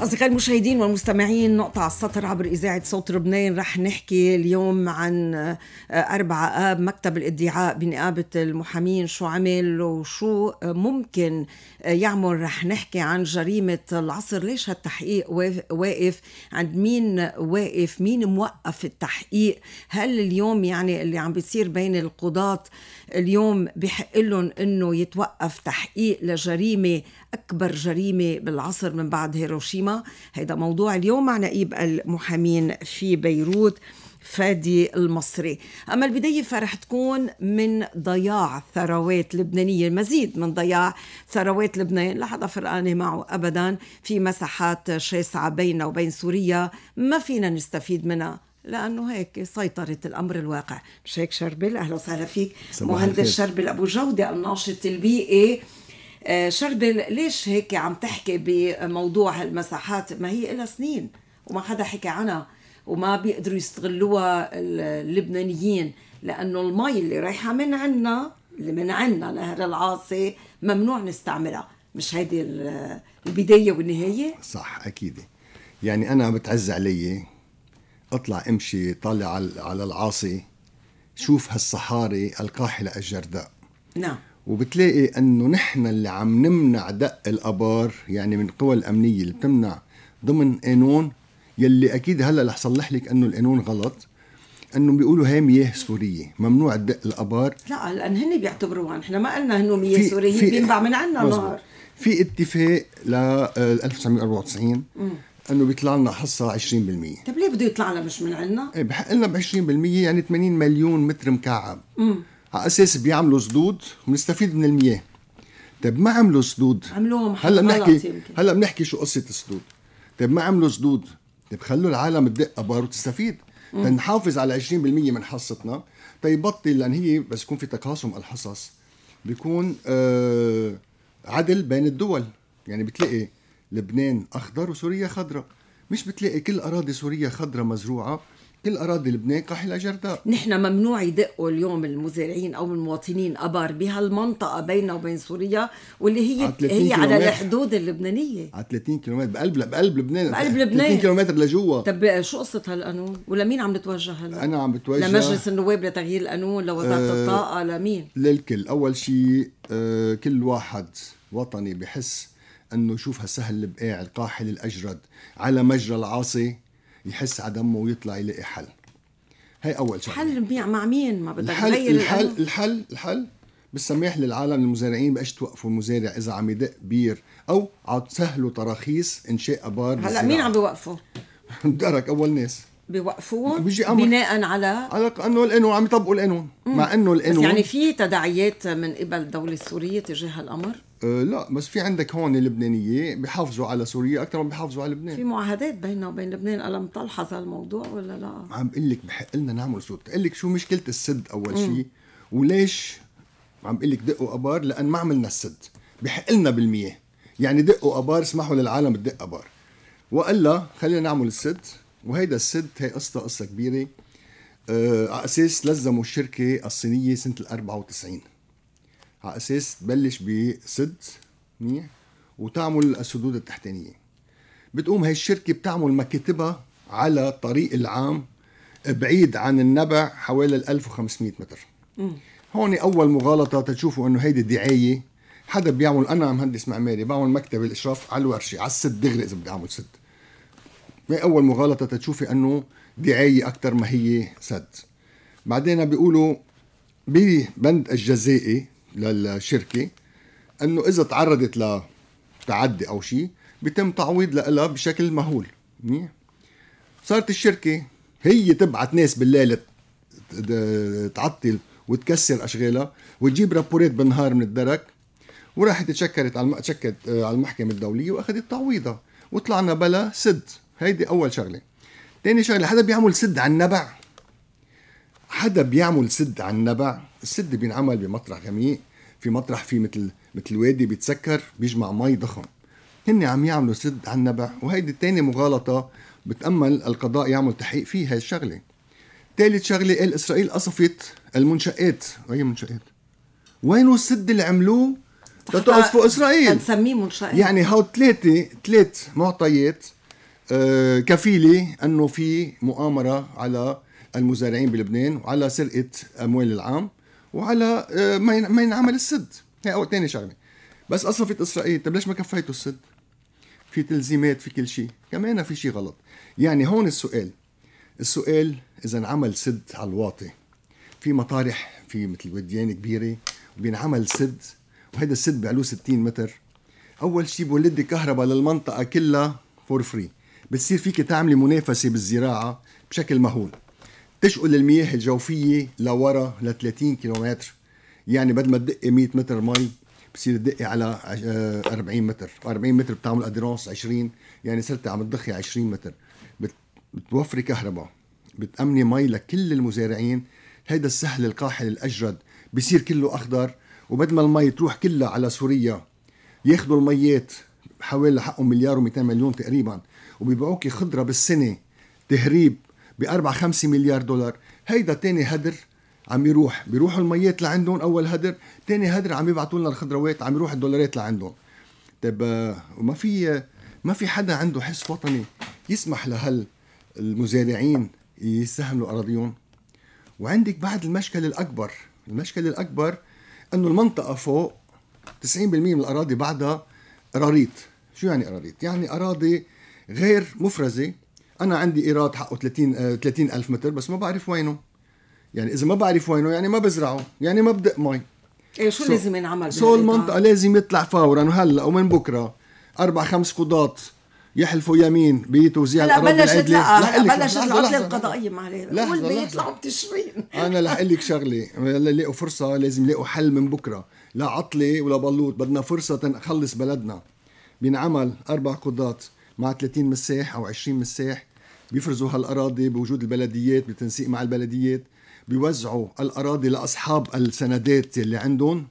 أصدقائي المشاهدين والمستمعين نقطة على السطر عبر إذاعة صوت لبنان رح نحكي اليوم عن آه، أربعة آه، آب مكتب الادعاء بنقابة المحامين شو عمل وشو ممكن آه، يعمل رح نحكي عن جريمة العصر ليش هالتحقيق واقف عند مين واقف مين موقف التحقيق هل اليوم يعني اللي عم بيصير بين القضاة اليوم بحق لهم انه يتوقف تحقيق لجريمه أكبر جريمة بالعصر من بعد هيروشيما هيدا موضوع اليوم مع نقيب المحامين في بيروت فادي المصري أما البداية فرح تكون من ضياع ثروات لبنانية المزيد من ضياع ثروات لبنان لا حدا فرقانة معه أبدا في مساحات شاسعة بيننا وبين سوريا ما فينا نستفيد منها لانه هيك سيطرت الامر الواقع مش هيك شربل اهلا وسهلا فيك مهندس شربل ابو جوده الناشط البيئي آه، شربل ليش هيك عم تحكي بموضوع هالمساحات ما هي لها سنين وما حدا حكى عنها وما بيقدروا يستغلوها اللبنانيين لانه المي اللي رايحه من عنا اللي من عنا نهر العاصي ممنوع نستعملها مش هيدي البدايه والنهايه صح اكيد يعني انا بتعز علي اطلع امشي طالع على العاصي شوف هالصحاري القاحله الجرداء نعم وبتلاقي انه نحن اللي عم نمنع دق الابار يعني من القوى الامنيه اللي بتمنع ضمن قانون يلي اكيد هلا رح صلح لك انه القانون غلط انه بيقولوا هي مياه سوريه ممنوع دق الابار لا لان هن بيعتبروها نحن ما قلنا انه مياه في سوريه في بينبع من عنا نهر في اتفاق ل 1994 آه، انه بيطلع لنا حصه 20% طيب ليه بده يطلع لنا مش من عنا؟ ايه بحق لنا ب 20% يعني 80 مليون متر مكعب امم على اساس بيعملوا سدود وبنستفيد من المياه طيب ما عملوا سدود عملوهم هلا بنحكي هلا بنحكي شو قصه السدود طيب ما عملوا سدود طيب خلوا العالم تدق ابار وتستفيد تنحافظ طيب على 20% من حصتنا تيبطل طيب لان هي بس يكون في تقاسم الحصص بيكون آه عدل بين الدول يعني بتلاقي لبنان اخضر وسوريا خضراء مش بتلاقي كل اراضي سوريا خضراء مزروعه كل اراضي لبنان الى جرداء نحن ممنوع يدقوا اليوم المزارعين او المواطنين ابار بهالمنطقه بيننا وبين سوريا واللي هي على هي على الحدود اللبنانيه على 30 كيلومتر بقلب بقلب لبنان بقلب لبنان 30 كيلومتر لجوا طب شو قصه هالقانون ولمين عم نتوجه هلا انا عم بتوجه لمجلس النواب لتغيير القانون لوزاره أه الطاقه لمين للكل اول شيء أه كل واحد وطني بحس انه يشوف هالسهل البقاع القاحل الاجرد على مجرى العاصي يحس على دمه ويطلع يلاقي حل هي اول شغله حل مع مين ما بدك الحل الحل الحل, الحل الحل بالسماح للعالم المزارعين بقاش توقفوا المزارع اذا عم يدق بير او عم تسهلوا تراخيص انشاء ابار هلا مين عم بيوقفوا؟ درك اول ناس بيوقفوهم بيجي امر بناء على على انه القانون عم يطبقوا القانون مع انه القانون يعني في تداعيات من قبل الدوله السوريه تجاه الامر أه، لا بس في عندك هون اللبنانيه بيحافظوا على سوريا اكثر ما بيحافظوا على لبنان في معاهدات بيننا وبين لبنان الا مطلحظ هالموضوع ولا لا عم بقول لك بحق لنا نعمل صوت بقول لك شو مشكله السد اول شيء وليش عم بقول لك دقوا ابار لان ما عملنا السد بحق لنا بالمياه يعني دقوا ابار اسمحوا للعالم تدق ابار والا خلينا نعمل السد وهيدا السد هي قصه قصه كبيره أه، على اساس لزموا الشركه الصينيه سنه ال 94 على اساس تبلش بسد منيح وتعمل السدود التحتانيه بتقوم هاي الشركه بتعمل مكاتبها على الطريق العام بعيد عن النبع حوالي 1500 متر هون اول مغالطه تشوفوا انه هيدي دعايه حدا بيعمل انا مهندس معماري بعمل مكتب الاشراف على الورشه على السد دغري اذا بدي اعمل سد ما اول مغالطه تشوفي انه دعايه اكثر ما هي سد بعدين بيقولوا ببند الجزائي للشركه انه اذا تعرضت لتعدي او شيء بيتم تعويض لها بشكل مهول منيح صارت الشركه هي تبعت ناس بالليل تعطل وتكسر اشغالها وتجيب رابورات بالنهار من الدرك وراحت تشكرت على تشكت آه، على المحكمه الدوليه واخذت تعويضها وطلعنا بلا سد هيدي اول شغله تاني شغله حدا بيعمل سد على النبع حدا بيعمل سد على النبع السد بينعمل بمطرح غميق في مطرح في مثل مثل وادي بيتسكر بيجمع مي ضخم هن عم يعملوا سد على النبع وهيدي الثاني مغالطه بتامل القضاء يعمل تحقيق فيه هاي الشغله ثالث شغله قال اسرائيل قصفت المنشات وهي منشات وينو السد اللي عملوه تتقص فوق اسرائيل نسميه منشات يعني هاو ثلاثه ثلاث معطيات آه، كفيله انه في مؤامره على المزارعين بلبنان وعلى سرقه اموال العام وعلى آه، ما ينعمل السد هي اول ثاني شغله بس اصرفت اسرائيل طب ليش ما كفيتوا السد في تلزيمات في كل شيء كمان في شيء غلط يعني هون السؤال السؤال اذا انعمل سد على الواطي في مطارح في مثل وديان كبيره وبينعمل سد وهذا السد بيعلوه 60 متر اول شيء بولد كهرباء للمنطقه كلها فور فري بتصير فيك تعملي منافسه بالزراعه بشكل مهول تشقل المياه الجوفية لورا ل 30 كيلومتر يعني بدل ما تدقي 100 متر مي بصير تدقي على 40 آه، متر 40 متر بتعمل ادرانس 20 يعني صرت عم تضخي 20 متر بتوفري كهرباء بتأمني مي لكل المزارعين هيدا السهل القاحل الأجرد بصير كله أخضر وبدل ما المي تروح كلها على سوريا ياخذوا الميات حوالي حقهم مليار و200 مليون تقريبا وبيبيعوكي خضره بالسنه تهريب بأربع خمسة مليار دولار هيدا تاني هدر عم يروح بيروحوا الميات لعندهم اول هدر تاني هدر عم يبعثوا لنا الخضروات عم يروح الدولارات لعندهم طيب آه، وما في آه، ما في حدا عنده حس وطني يسمح لهال المزارعين يستهملوا اراضيهم وعندك بعد المشكل الاكبر المشكل الاكبر انه المنطقه فوق 90% من الاراضي بعدها قراريط شو يعني قراريط يعني اراضي غير مفرزه انا عندي ايراد حقه 30 30 آه، الف متر بس ما بعرف وينه يعني اذا ما بعرف وينه يعني ما بزرعه يعني ما بدق مي ايه شو so, لازم ينعمل سو المنطقه لازم يطلع فورا وهلا ومن بكره اربع خمس قضاة يحلفوا يمين بتوزيع الاراضي هلا بلشت لا بلشت العطله القضائيه معلش قول بيطلعوا بتشرين انا رح اقول لك شغله لاقوا فرصه لازم لاقوا حل من بكره لا عطله ولا بلوط بدنا فرصه تنخلص بلدنا بينعمل اربع قضاة مع 30 مساح او 20 مساح بيفرزوا هالاراضي بوجود البلديات بالتنسيق مع البلديات بيوزعوا الاراضي لاصحاب السندات اللي عندهم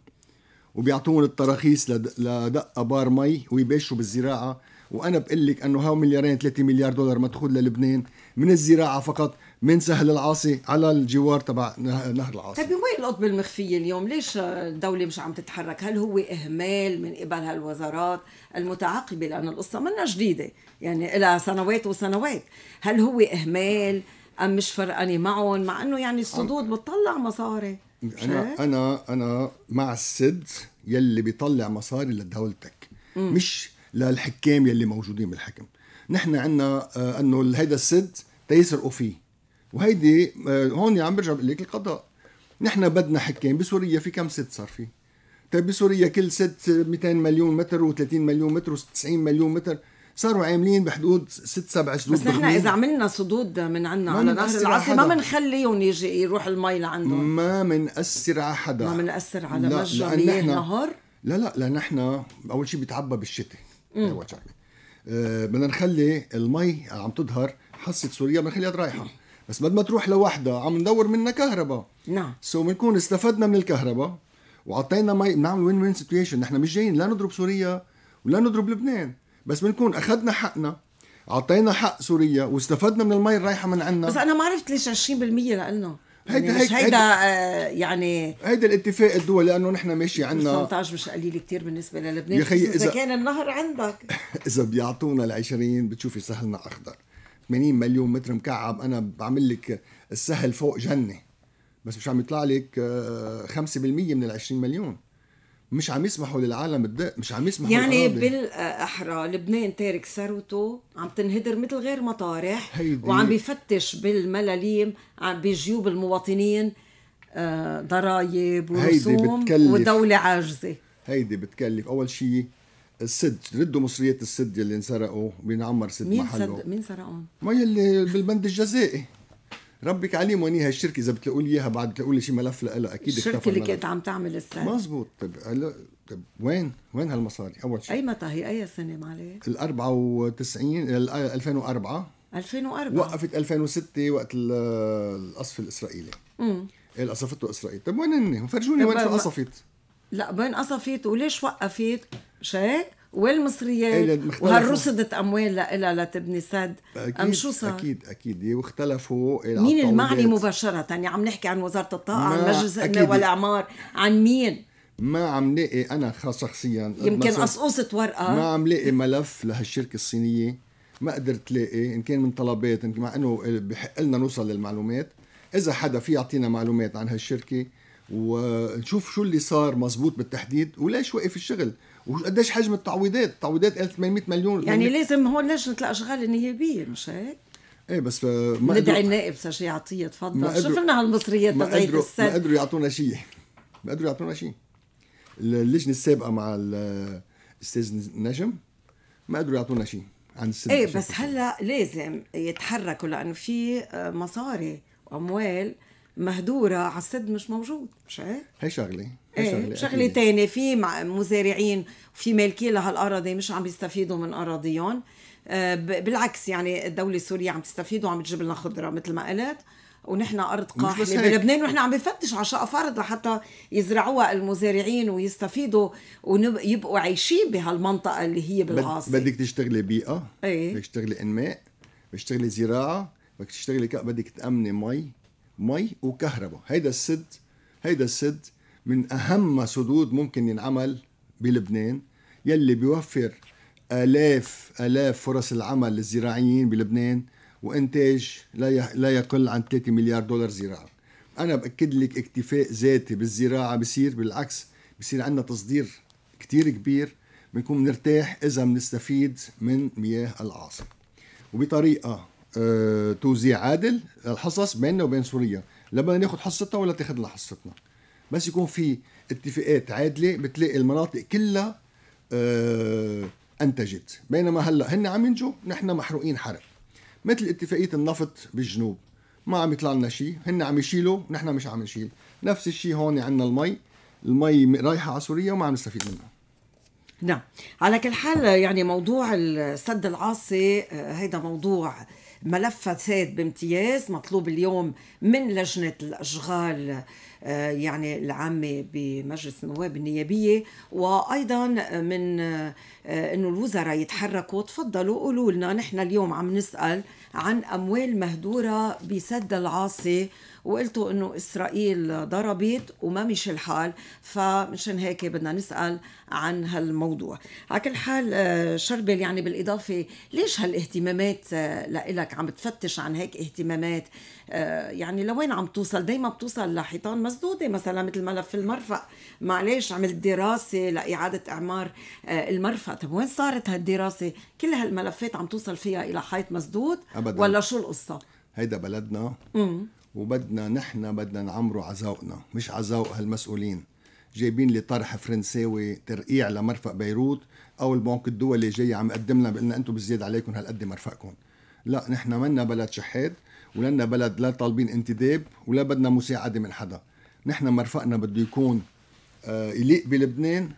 وبيعطوهم التراخيص لدق ابار مي ويباشروا بالزراعه وانا بقول لك انه هاو مليارين 3 مليار دولار مدخول للبنان من الزراعه فقط من سهل العاصي على الجوار تبع نهر العاصي طيب وين القطب المخفية اليوم؟ ليش الدولة مش عم تتحرك؟ هل هو إهمال من قبل هالوزارات المتعاقبة لأن القصة منا جديدة يعني لها سنوات وسنوات هل هو إهمال أم مش فرقانة معهم مع أنه يعني الصدود بتطلع مصاري أنا أنا أنا مع السد يلي بيطلع مصاري لدولتك م. مش للحكام يلي موجودين بالحكم نحن عندنا آه، انه هيدا السد تيسرقوا فيه وهيدي آه، هون عم برجع بقول لك القضاء نحن بدنا حكام بسوريا في كم ست صار في طيب بسوريا كل ست 200 مليون متر و30 مليون متر و90 مليون متر صاروا عاملين بحدود ست سبع سدود بس نحن اذا عملنا سدود من عنا على نهر العاصي ما بنخليهم يجي يروح المي لعندهم ما بنأثر على حدا ما بنأثر على مجرى مياه نهر لا لا لا نحن اول شيء بيتعبى بالشتاء آه، بدنا نخلي المي عم تظهر حصه سوريا بنخليها رايحه بس بد ما تروح لوحدها عم ندور منها كهرباء نعم سو بنكون استفدنا من الكهرباء وعطينا مي بنعمل وين وين سيتويشن نحن مش جايين لا نضرب سوريا ولا نضرب لبنان بس بنكون اخذنا حقنا اعطينا حق سوريا واستفدنا من المي الرايحه من عنا بس انا ما عرفت ليش 20% لنا هيدا يعني هيك هيدا آه يعني هيدا الاتفاق الدولي لانه نحن ماشي عندنا 19 مش قليل كثير بالنسبه للبنان يا اذا كان النهر عندك اذا بيعطونا ال 20 بتشوفي سهلنا اخضر 80 مليون متر مكعب انا بعمل لك السهل فوق جنه بس مش عم يطلع لك 5% آه، من ال 20 مليون مش عم يسمحوا للعالم الدق مش عم يسمحوا يعني بالاحرى لبنان تارك ثروته عم تنهدر مثل غير مطارح وعم بفتش بالملاليم بجيوب المواطنين آه، ضرائب ورسوم ودولة عاجزة هيدي بتكلف اول شيء السد ردوا مصرية السد يلي انسرقوا بينعمر سد مين محله سد مين سرقهم؟ ما يلي بالبند الجزائي ربك عليم ونيها الشركه اذا بتلاقوا لي اياها بعد بتلاقوا لي شي ملف لها اكيد الشركه اللي كانت عم تعمل السد مزبوط طب طب وين وين هالمصاري اول شيء متى هي اي سنه معلش؟ ال 94 ال 2004 2004 وقفت 2006 وقت القصف الاسرائيلي امم قصفته اسرائيل طب وين هن؟ فرجوني طيب، وين قصفت لا وين قصفت وليش وقفت شايك والمصريات إيه، وهالرصدة اموال لها لتبني سد ام شو صار؟ اكيد اكيد واختلفوا مين المعني مباشرة؟ يعني عم نحكي عن وزارة الطاقة عن مجلس البناء والاعمار عن مين؟ ما عم لاقي انا شخصيا يمكن قصقصة ورقة ما عم لاقي ملف لهالشركة الصينية ما قدرت لاقي ان كان من طلبات مع انه بحق لنا نوصل للمعلومات اذا حدا في يعطينا معلومات عن هالشركه ونشوف شو اللي صار مزبوط بالتحديد وليش وقف الشغل وقديش حجم التعويضات التعويضات 1800 مليون يعني, يعني لازم هون لجنه الاشغال النيابيه مش هيك ايه بس آه، ما ندعي النائب شي يعطيه تفضل شوف لنا هالمصريات تبعيت السد ما قدروا يعطونا شيء ما قدروا يعطونا شيء اللجنه السابقه مع الاستاذ نجم ما قدروا يعطونا شيء عن السنة ايه بس هلا لازم يتحركوا لانه في آه، مصاري واموال مهدوره على السد مش موجود مش هيك؟ هي شغله ايه شغله ثانيه في مزارعين وفي مالكين لهالاراضي مش عم يستفيدوا من اراضيهم آه، بالعكس يعني الدوله السوريه عم تستفيد وعم تجيب لنا خضره مثل ما قلت ونحن ارض قاحله بلبنان ونحن عم بفتش على شقف ارض لحتى يزرعوها المزارعين ويستفيدوا ويبقوا عايشين بهالمنطقه اللي هي بالعاصمه بدك تشتغلي بيئه ايه بدك تشتغلي انماء بدك تشتغلي زراعه بدك تشتغلي بدك تامني مي مي وكهرباء هيدا السد هيدا السد من أهم سدود ممكن ينعمل بلبنان يلي بيوفر آلاف آلاف فرص العمل للزراعيين بلبنان وإنتاج لا لا يقل عن 3 مليار دولار زراعة أنا بأكد لك اكتفاء ذاتي بالزراعة بصير بالعكس بصير عندنا تصدير كتير كبير بنكون نرتاح إذا بنستفيد من مياه العاصفة وبطريقة آه، توزيع عادل للحصص بيننا وبين سوريا لا بدنا ناخذ حصتنا ولا تاخذ لنا حصتنا بس يكون في اتفاقات عادله بتلاقي المناطق كلها آه، انتجت بينما هلا هن عم ينجوا نحن محروقين حرق مثل اتفاقيه النفط بالجنوب ما عم يطلع لنا شيء هن عم يشيلوا نحن مش عم نشيل نفس الشيء هون عندنا المي المي رايحه على سوريا وما عم نستفيد منها نعم على كل حال يعني موضوع السد العاصي آه، هيدا موضوع ملف فساد بامتياز مطلوب اليوم من لجنة الأشغال آه، يعني العامة بمجلس النواب النيابية وأيضا من آه، أنه الوزراء يتحركوا تفضلوا قولوا لنا نحن اليوم عم نسأل عن أموال مهدورة بسد العاصي وقلتوا انه اسرائيل ضربت وما مش الحال فمشان هيك بدنا نسال عن هالموضوع على كل حال آه، شربل يعني بالاضافه ليش هالاهتمامات آه، لك عم تفتش عن هيك اهتمامات آه، يعني لوين عم توصل دايما بتوصل لحيطان مسدوده مثلا مثل ملف المرفأ معلش عملت دراسه لاعاده اعمار المرفأ طب وين صارت هالدراسه كل هالملفات عم توصل فيها الى حيط مسدود ولا شو القصه هيدا بلدنا مم. وبدنا نحن بدنا نعمره عزاؤنا مش عزاء هالمسؤولين جايبين لي طرح فرنساوي ترقيع لمرفق بيروت او البنك الدولي جاي عم يقدم لنا بان انتم بزيد عليكم هالقد مرفقكم لا نحن منا بلد شحات ولنا بلد لا طالبين انتداب ولا بدنا مساعده من حدا نحن مرفقنا بده يكون آه يليق بلبنان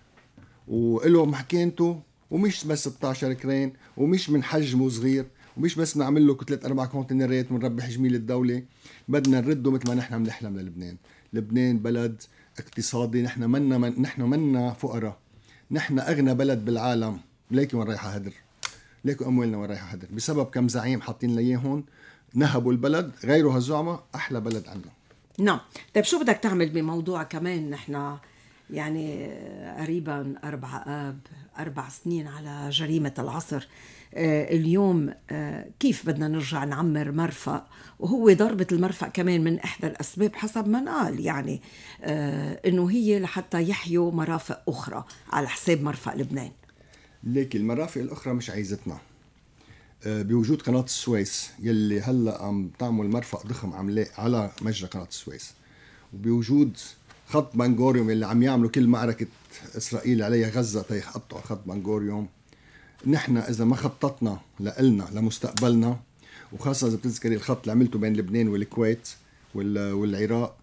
وله محكينته ومش بس 16 كرين ومش من حجمه صغير ومش بس بنعمل له كتله اربع كونتينرات ونربح جميل الدوله بدنا نرده مثل ما نحن بنحلم للبنان لبنان بلد اقتصادي نحن منا من نحن منا فقراء نحن اغنى بلد بالعالم ليكي وين رايحه هدر ليك اموالنا وين رايحه هدر بسبب كم زعيم حاطين لنا اياهم نهبوا البلد غيروا هالزعماء احلى بلد عندنا نعم طيب شو بدك تعمل بموضوع كمان نحن يعني قريبا اربع اب اربع سنين على جريمه العصر آه، اليوم آه، كيف بدنا نرجع نعمر مرفأ وهو ضربة المرفأ كمان من إحدى الأسباب حسب ما قال يعني آه، إنه هي لحتى يحيوا مرافق أخرى على حساب مرفأ لبنان ليك المرافق الأخرى مش عايزتنا بوجود قناة السويس يلي هلا عم تعمل مرفق ضخم عملاق على مجرى قناة السويس وبوجود خط بنغوريوم اللي عم يعملوا كل معركة إسرائيل عليها غزة تيقطعوا خط بنغوريوم نحن اذا ما خططنا لنا لمستقبلنا وخاصه اذا بتذكري الخط اللي عملته بين لبنان والكويت والعراق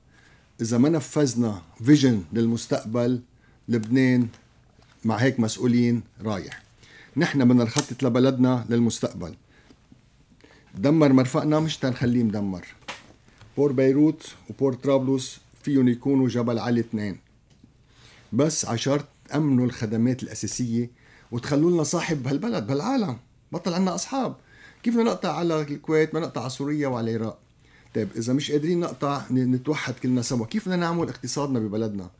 اذا ما نفذنا فيجن للمستقبل لبنان مع هيك مسؤولين رايح نحن بدنا نخطط لبلدنا للمستقبل دمر مرفقنا مش تنخليه مدمر بور بيروت وبور طرابلس فيهم يكونوا جبل علي اثنين بس عشرت أمنوا الخدمات الأساسية وتخلوا لنا صاحب بهالبلد بهالعالم بطل عنا اصحاب كيف بدنا نقطع على الكويت ما نقطع على سوريا وعلى العراق طيب اذا مش قادرين نقطع نتوحد كلنا سوا كيف بدنا نعمل اقتصادنا ببلدنا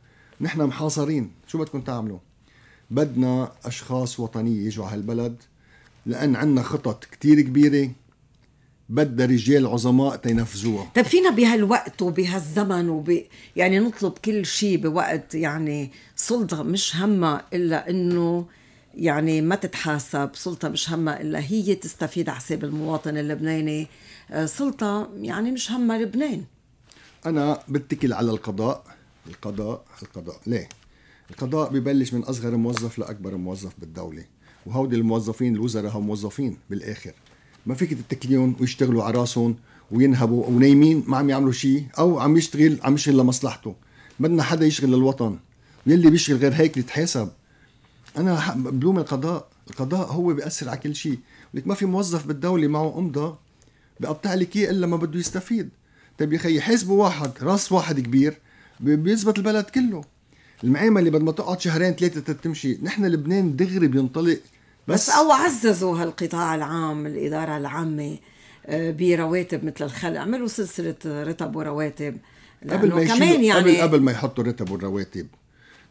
نحن محاصرين شو بدكم تعملوا بدنا اشخاص وطنيه يجوا على هالبلد لان عندنا خطط كتير كبيره بدها رجال عظماء تينفذوها طيب فينا بهالوقت وبهالزمن وب... يعني نطلب كل شيء بوقت يعني سلطة مش همها إلا إنه يعني ما تتحاسب سلطة مش همها إلا هي تستفيد حساب المواطن اللبناني آه، سلطة يعني مش همها لبنان أنا بتكل على القضاء القضاء القضاء ليه؟ القضاء ببلش من أصغر موظف لأكبر موظف بالدولة وهودي الموظفين الوزراء هم موظفين بالآخر ما فيك تتكليهم ويشتغلوا على راسهم وينهبوا ونايمين ما عم يعملوا شيء او عم يشتغل عم يشتغل لمصلحته بدنا حدا يشغل للوطن يلي بيشغل غير هيك يتحاسب انا بلوم القضاء القضاء هو بيأثر على كل شيء لك ما في موظف بالدولة معه امضه بقطع لك اياه الا ما بده يستفيد طيب يا خي يحاسبوا واحد راس واحد كبير بيزبط البلد كله المعامله بدل ما تقعد شهرين ثلاثه تمشي نحن لبنان دغري بينطلق بس, بس او عززوا هالقطاع العام الاداره العامه آه، برواتب مثل الخلق عملوا سلسله رتب ورواتب قبل ما كمان يعني قبل قبل ما يحطوا رتب والرواتب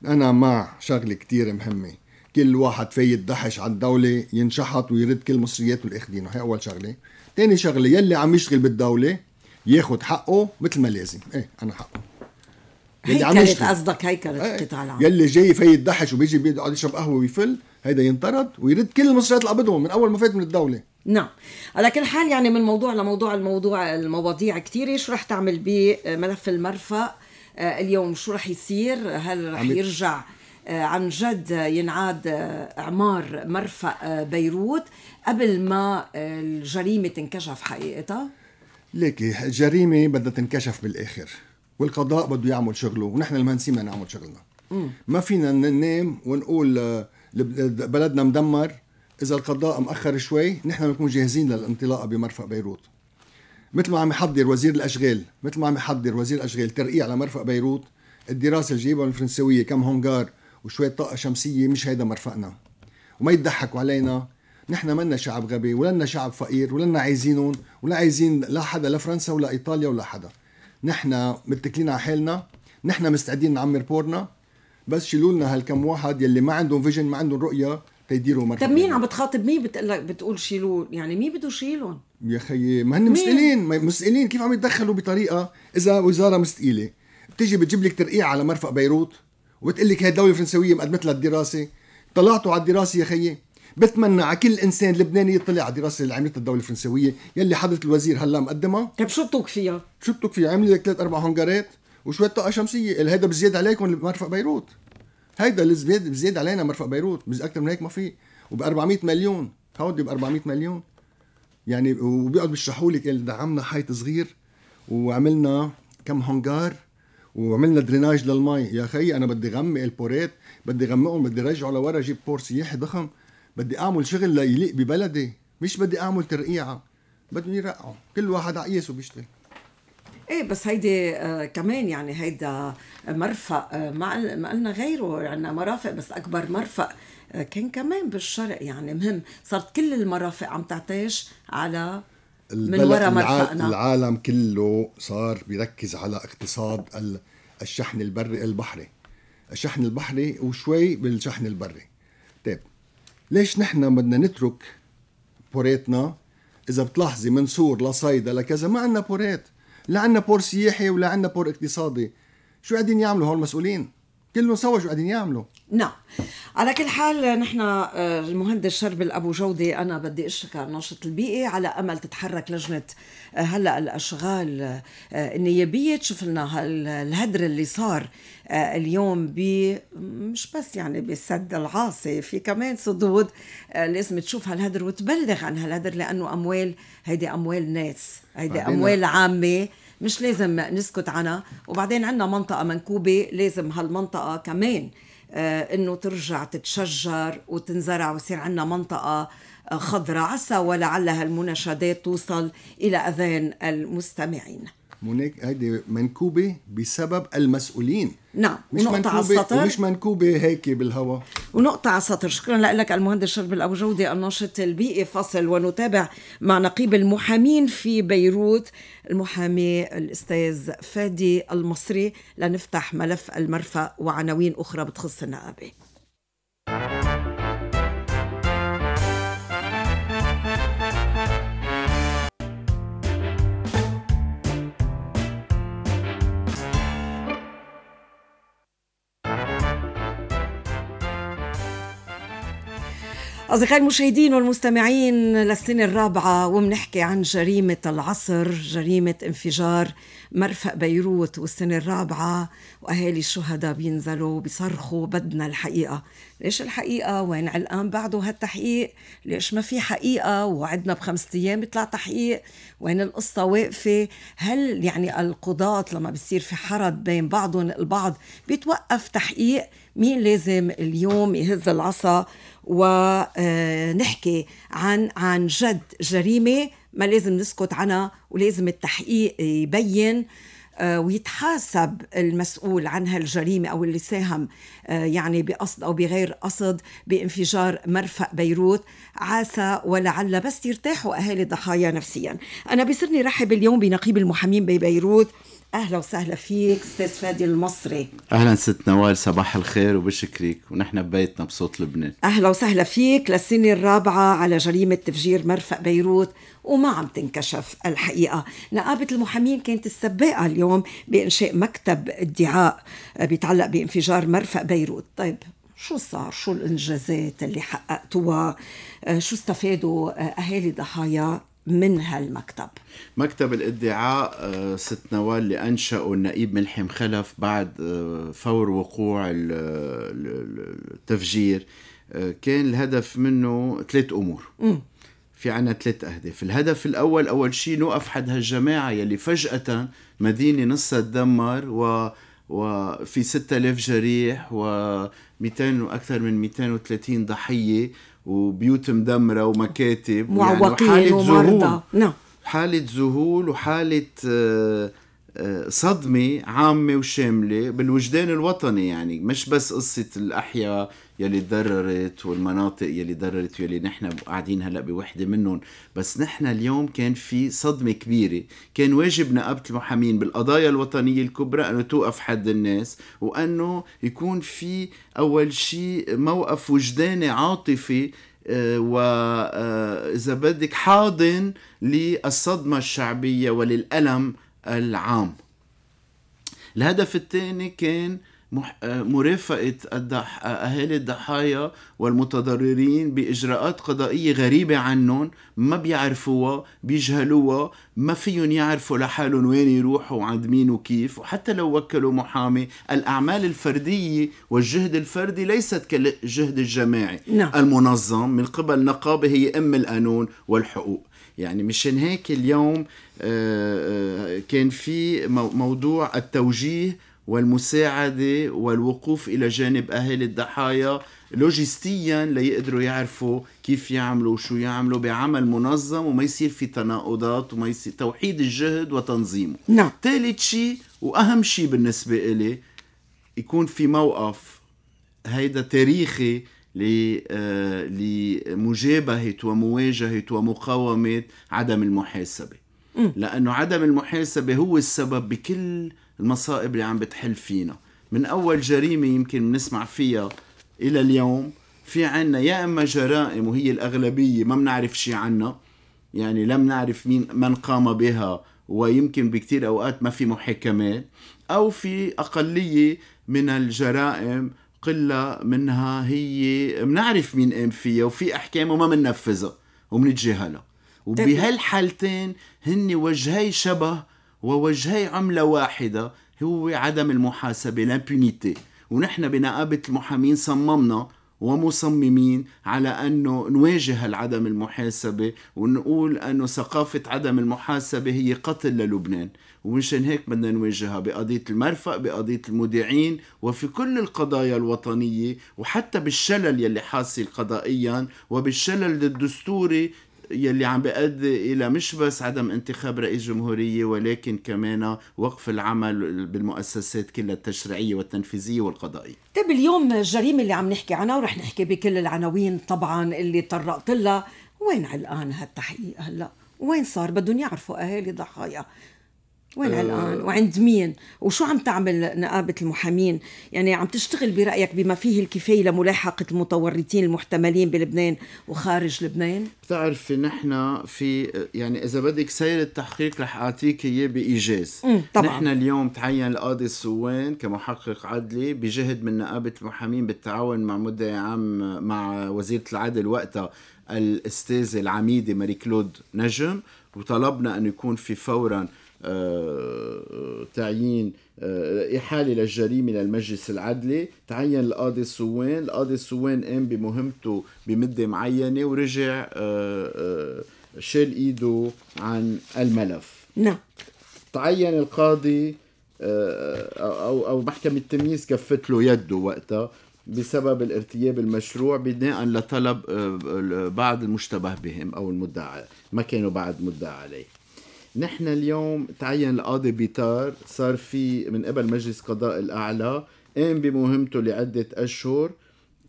انا مع شغله كثير مهمه كل واحد في يتضحش على الدولة ينشحط ويرد كل مصرياته اللي اخذينه هي أول شغلة تاني شغلة يلي عم يشتغل بالدولة ياخد حقه مثل ما لازم ايه أنا حقه يلي عم يشتغل قصدك كانت ايه. العمل. يلي جاي في يتضحش وبيجي بيقعد يشرب قهوة ويفل هيدا ينطرد ويرد كل المصريات اللي قبضهم من أول ما فات من الدولة نعم على كل حال يعني من موضوع لموضوع الموضوع المواضيع كثيره شو رح تعمل بملف آه، المرفأ آه، اليوم شو رح يصير هل رح يرجع آه، عن جد ينعاد اعمار آه، مرفأ آه، بيروت قبل ما الجريمه تنكشف حقيقتها؟ ليكي الجريمه بدها تنكشف بالاخر والقضاء بده يعمل شغله ونحن المهندسين بدنا نعمل شغلنا ما فينا ننام ونقول بلدنا مدمر اذا القضاء مأخر شوي نحن بنكون جاهزين للانطلاقه بمرفأ بيروت مثل ما عم يحضر وزير الاشغال مثل ما عم يحضر وزير الاشغال ترقيع مرفأ بيروت الدراسه الجيبه الفرنسويه كم هونغار وشوية طاقة شمسية مش هيدا مرفقنا وما يضحكوا علينا نحن منا شعب غبي ولنا شعب فقير ولنا عايزينهم ولا عايزين لا حدا لا فرنسا ولا ايطاليا ولا حدا نحن متكلين على حالنا نحن مستعدين نعمر بورنا بس شيلوا لنا هالكم واحد يلي ما عندهم فيجن ما عندهم رؤيه تيديروا مرحله طيب مين عم بتخاطب مين لك بتقول شيلوه يعني مين بده يشيلهم يا خيي ما هن مسئلين مسئلين كيف عم يتدخلوا بطريقه اذا وزاره مستقيله بتيجي بتجيب لك ترقيع على مرفق بيروت وبتقول لك هي الدوله الفرنسويه مقدمت لها الدراسه طلعتوا على الدراسه يا خيي بتمنى على كل انسان لبناني يطلع على الدراسه اللي عملتها الدوله الفرنسويه يلي حضره الوزير هلا مقدمها طيب شو بتوك فيها؟ شو بتوك فيها؟ عمل لك ثلاث اربع هنجرات وشويه طاقه شمسيه، هيدا بزياد عليكم مرفق بيروت هيدا اللي بزيد بزياد علينا مرفق بيروت بز اكثر من هيك ما في وب 400 مليون هودي ب 400 مليون يعني وبيقعد بيشرحوا لك دعمنا حيط صغير وعملنا كم هنجار وعملنا دريناج للمي يا خي انا بدي غمق البوريت بدي غمقهم بدي رجعه لورا جيب بور سياحي ضخم بدي اعمل شغل ليليق ببلدي مش بدي اعمل ترقيعه بدهم يرقعوا كل واحد عقيس وبيشتغل ايه بس هيدي آه كمان يعني هيدا مرفق آه ما ما قلنا غيره عندنا مرافق بس اكبر مرفق آه كان كمان بالشرق يعني مهم صارت كل المرافق عم تعتاش على من وراء مرفقنا العالم كله صار بيركز على اقتصاد الشحن البري البحري الشحن البحري وشوي بالشحن البري طيب ليش نحن بدنا نترك بوريتنا اذا بتلاحظي من سور لصيدا لكذا ما عندنا بوريت لا عندنا بور سياحي ولا عندنا بور اقتصادي شو قاعدين يعملوا هول المسؤولين كله سوا شو قاعدين يعملوا نعم على كل حال نحن آه، المهندس شربل ابو جودي انا بدي اشكر ناشط البيئي على امل تتحرك لجنه آه، هلا الاشغال آه، النيابيه تشوف لنا الهدر اللي صار اليوم ب مش بس يعني بسد العاصي في كمان صدود لازم تشوف هالهدر وتبلغ عن هالهدر لانه اموال هيدي اموال ناس هيدي اموال عامه مش لازم نسكت عنها وبعدين عندنا منطقه منكوبه لازم هالمنطقه كمان آه، انه ترجع تتشجر وتنزرع ويصير عندنا منطقه آه، خضراء عسى ولعل هالمناشدات توصل الى اذان المستمعين منك... هيدي منكوبه بسبب المسؤولين نعم مش ونقطة على السطر ومش منكوبة هيك بالهواء ونقطة على السطر شكرا لك المهندس شربل أبو جودة الناشط البيئي فصل ونتابع مع نقيب المحامين في بيروت المحامي الأستاذ فادي المصري لنفتح ملف المرفأ وعناوين أخرى بتخص النقابة أصدقائي المشاهدين والمستمعين للسنة الرابعة ومنحكي عن جريمة العصر جريمة انفجار مرفق بيروت والسنة الرابعة وأهالي الشهداء بينزلوا بيصرخوا بدنا الحقيقة ليش الحقيقة وين علقان بعده هالتحقيق ليش ما في حقيقة وعدنا بخمسة أيام بيطلع تحقيق وين القصة واقفة هل يعني القضاة لما بيصير في حرد بين بعضهم البعض بيتوقف تحقيق مين لازم اليوم يهز العصا ونحكي عن عن جد جريمه ما لازم نسكت عنها ولازم التحقيق يبين آه، ويتحاسب المسؤول عن هالجريمة أو اللي ساهم آه، يعني بقصد أو بغير قصد بانفجار مرفق بيروت عسى ولعل بس يرتاحوا أهالي الضحايا نفسيا أنا بيسرني رحب اليوم بنقيب المحامين ببيروت بي اهلا وسهلا فيك استاذ فادي المصري اهلا ست نوال صباح الخير وبشكرك ونحن ببيتنا بصوت لبنان اهلا وسهلا فيك للسنه الرابعه على جريمه تفجير مرفق بيروت وما عم تنكشف الحقيقة نقابة المحامين كانت السباقة اليوم بإنشاء مكتب ادعاء بيتعلق بانفجار مرفق بيروت طيب شو صار شو الإنجازات اللي حققتوها آه، شو استفادوا آه، أهالي ضحايا من هالمكتب مكتب الادعاء آه، ست نوال اللي انشاه النقيب ملحم خلف بعد آه، فور وقوع آه، التفجير كان الهدف منه ثلاث امور م. في عنا ثلاث أهداف الهدف الأول أول شيء نوقف حد هالجماعة يلي فجأة مدينة نصها تدمر و وفي 6000 جريح و 200 واكثر من 230 ضحيه وبيوت مدمره ومكاتب معوقين يعني وحاله ومرضى نعم حاله زهول وحاله آه، صدمة عامة وشاملة بالوجدان الوطني يعني مش بس قصة الأحياء يلي تضررت والمناطق يلي تضررت يلي نحن قاعدين هلا بوحدة منهم بس نحن اليوم كان في صدمة كبيرة كان واجب نقابة المحامين بالقضايا الوطنية الكبرى أنه توقف حد الناس وأنه يكون في أول شيء موقف وجداني عاطفي آه، وإذا آه، بدك حاضن للصدمة الشعبية وللألم العام الهدف الثاني كان مرافقة الدح... أهالي الضحايا والمتضررين بإجراءات قضائية غريبة عنهم ما بيعرفوها بيجهلوها ما فيهم يعرفوا لحالهم وين يروحوا وعند مين وكيف وحتى لو وكلوا محامي الأعمال الفردية والجهد الفردي ليست كالجهد الجماعي نعم. المنظم من قبل نقابة هي أم القانون والحقوق يعني مشان هيك اليوم آه، آه، كان في موضوع التوجيه والمساعدة والوقوف إلى جانب أهالي الضحايا لوجستيا ليقدروا يعرفوا كيف يعملوا وشو يعملوا بعمل منظم وما يصير في تناقضات وما يصير توحيد الجهد وتنظيمه نعم ثالث شيء وأهم شيء بالنسبة إلي يكون في موقف هيدا تاريخي آه، لمجابهة ومواجهة ومقاومة عدم المحاسبة لأنه عدم المحاسبة هو السبب بكل المصائب اللي عم بتحل فينا من أول جريمة يمكن بنسمع فيها إلى اليوم في عنا يا إما جرائم وهي الأغلبية ما بنعرف شي عنها يعني لم نعرف مين من قام بها ويمكن بكتير أوقات ما في محاكمات أو في أقلية من الجرائم قله منها هي بنعرف مين قام فيها وفي احكام وما بننفذها وبنتجاهلها طيب. وبهالحالتين هن وجهي شبه ووجهي عمله واحده هو عدم المحاسبه لامبونيتي ونحن بنقابه المحامين صممنا ومصممين على انه نواجه عدم المحاسبه ونقول انه ثقافه عدم المحاسبه هي قتل للبنان ومشان هيك بدنا نواجهها بقضيه المرفق بقضيه المودعين وفي كل القضايا الوطنيه وحتى بالشلل يلي حاصل قضائيا وبالشلل الدستوري يلي عم بيؤدي الى مش بس عدم انتخاب رئيس جمهوريه ولكن كمان وقف العمل بالمؤسسات كلها التشريعيه والتنفيذيه والقضائيه. طيب اليوم الجريمه اللي عم نحكي عنها ورح نحكي بكل العناوين طبعا اللي طرقت لها وين علقان هالتحقيق هلا؟ وين صار؟ بدهم يعرفوا اهالي ضحايا، وين أه الان وعند مين وشو عم تعمل نقابه المحامين يعني عم تشتغل برايك بما فيه الكفايه لملاحقه المتورطين المحتملين بلبنان وخارج لبنان بتعرفي نحن في يعني اذا بدك سير التحقيق رح اعطيك اياه بايجاز طبعا نحن اليوم تعين القاضي السوان كمحقق عدلي بجهد من نقابه المحامين بالتعاون مع مدعي عام مع وزيره العدل وقتها الاستاذه العميده ماري كلود نجم وطلبنا انه يكون في فورا تعيين آه، إحالة للجريمة للمجلس العدلي تعين القاضي سوين القاضي سوين قام بمهمته بمدة معينة ورجع آه، آه، شال إيده عن الملف نعم تعين القاضي أو أو محكمة التمييز كفت له يده وقتها بسبب الارتياب المشروع بناء لطلب بعض المشتبه بهم او المدعى ما كانوا بعد مدعى عليه نحن اليوم تعين القاضي بيتار صار في من قبل مجلس قضاء الأعلى قام بمهمته لعدة أشهر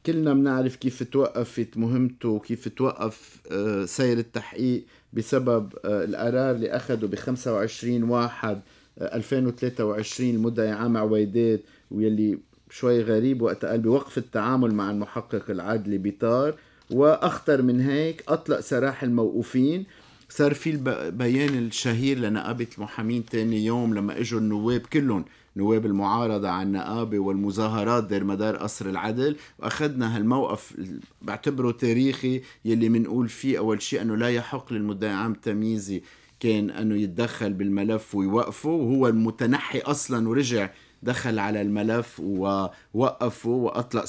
كلنا بنعرف كيف توقفت مهمته وكيف توقف آه، سير التحقيق بسبب آه، القرار اللي اخذه ب 25 واحد 2023 آه، المدعي عام عويدات ويلي شوي غريب وقتها قال بوقف التعامل مع المحقق العدلي بيطار واخطر من هيك اطلق سراح الموقوفين صار في البيان الشهير لنقابة المحامين تاني يوم لما اجوا النواب كلهم نواب المعارضة عن النقابة والمظاهرات دير مدار قصر العدل وأخذنا هالموقف بعتبره تاريخي يلي منقول فيه أول شيء أنه لا يحق للمدعي عام التمييزي كان أنه يتدخل بالملف ويوقفه وهو المتنحي أصلا ورجع دخل على الملف ووقفه وأطلق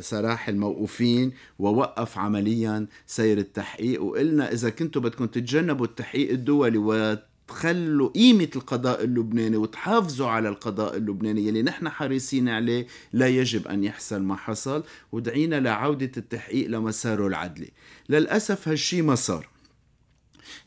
سراح الموقوفين ووقف عمليا سير التحقيق وقلنا إذا كنتوا بدكم تتجنبوا التحقيق الدولي وتخلوا قيمة القضاء اللبناني وتحافظوا على القضاء اللبناني يلي نحن حريصين عليه لا يجب أن يحصل ما حصل ودعينا لعودة التحقيق لمساره العدلي للأسف هالشي ما صار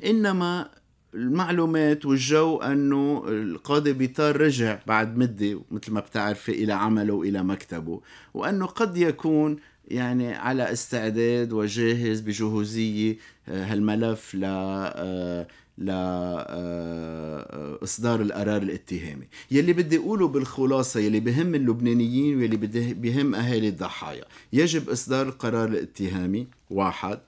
إنما المعلومات والجو انه القاضي بيطار رجع بعد مده مثل ما بتعرفي الى عمله والى مكتبه وانه قد يكون يعني على استعداد وجاهز بجهوزيه آه، هالملف ل آه، آه، اصدار القرار الاتهامي يلي بدي اقوله بالخلاصه يلي بهم اللبنانيين ويلي بهم اهالي الضحايا يجب اصدار القرار الاتهامي واحد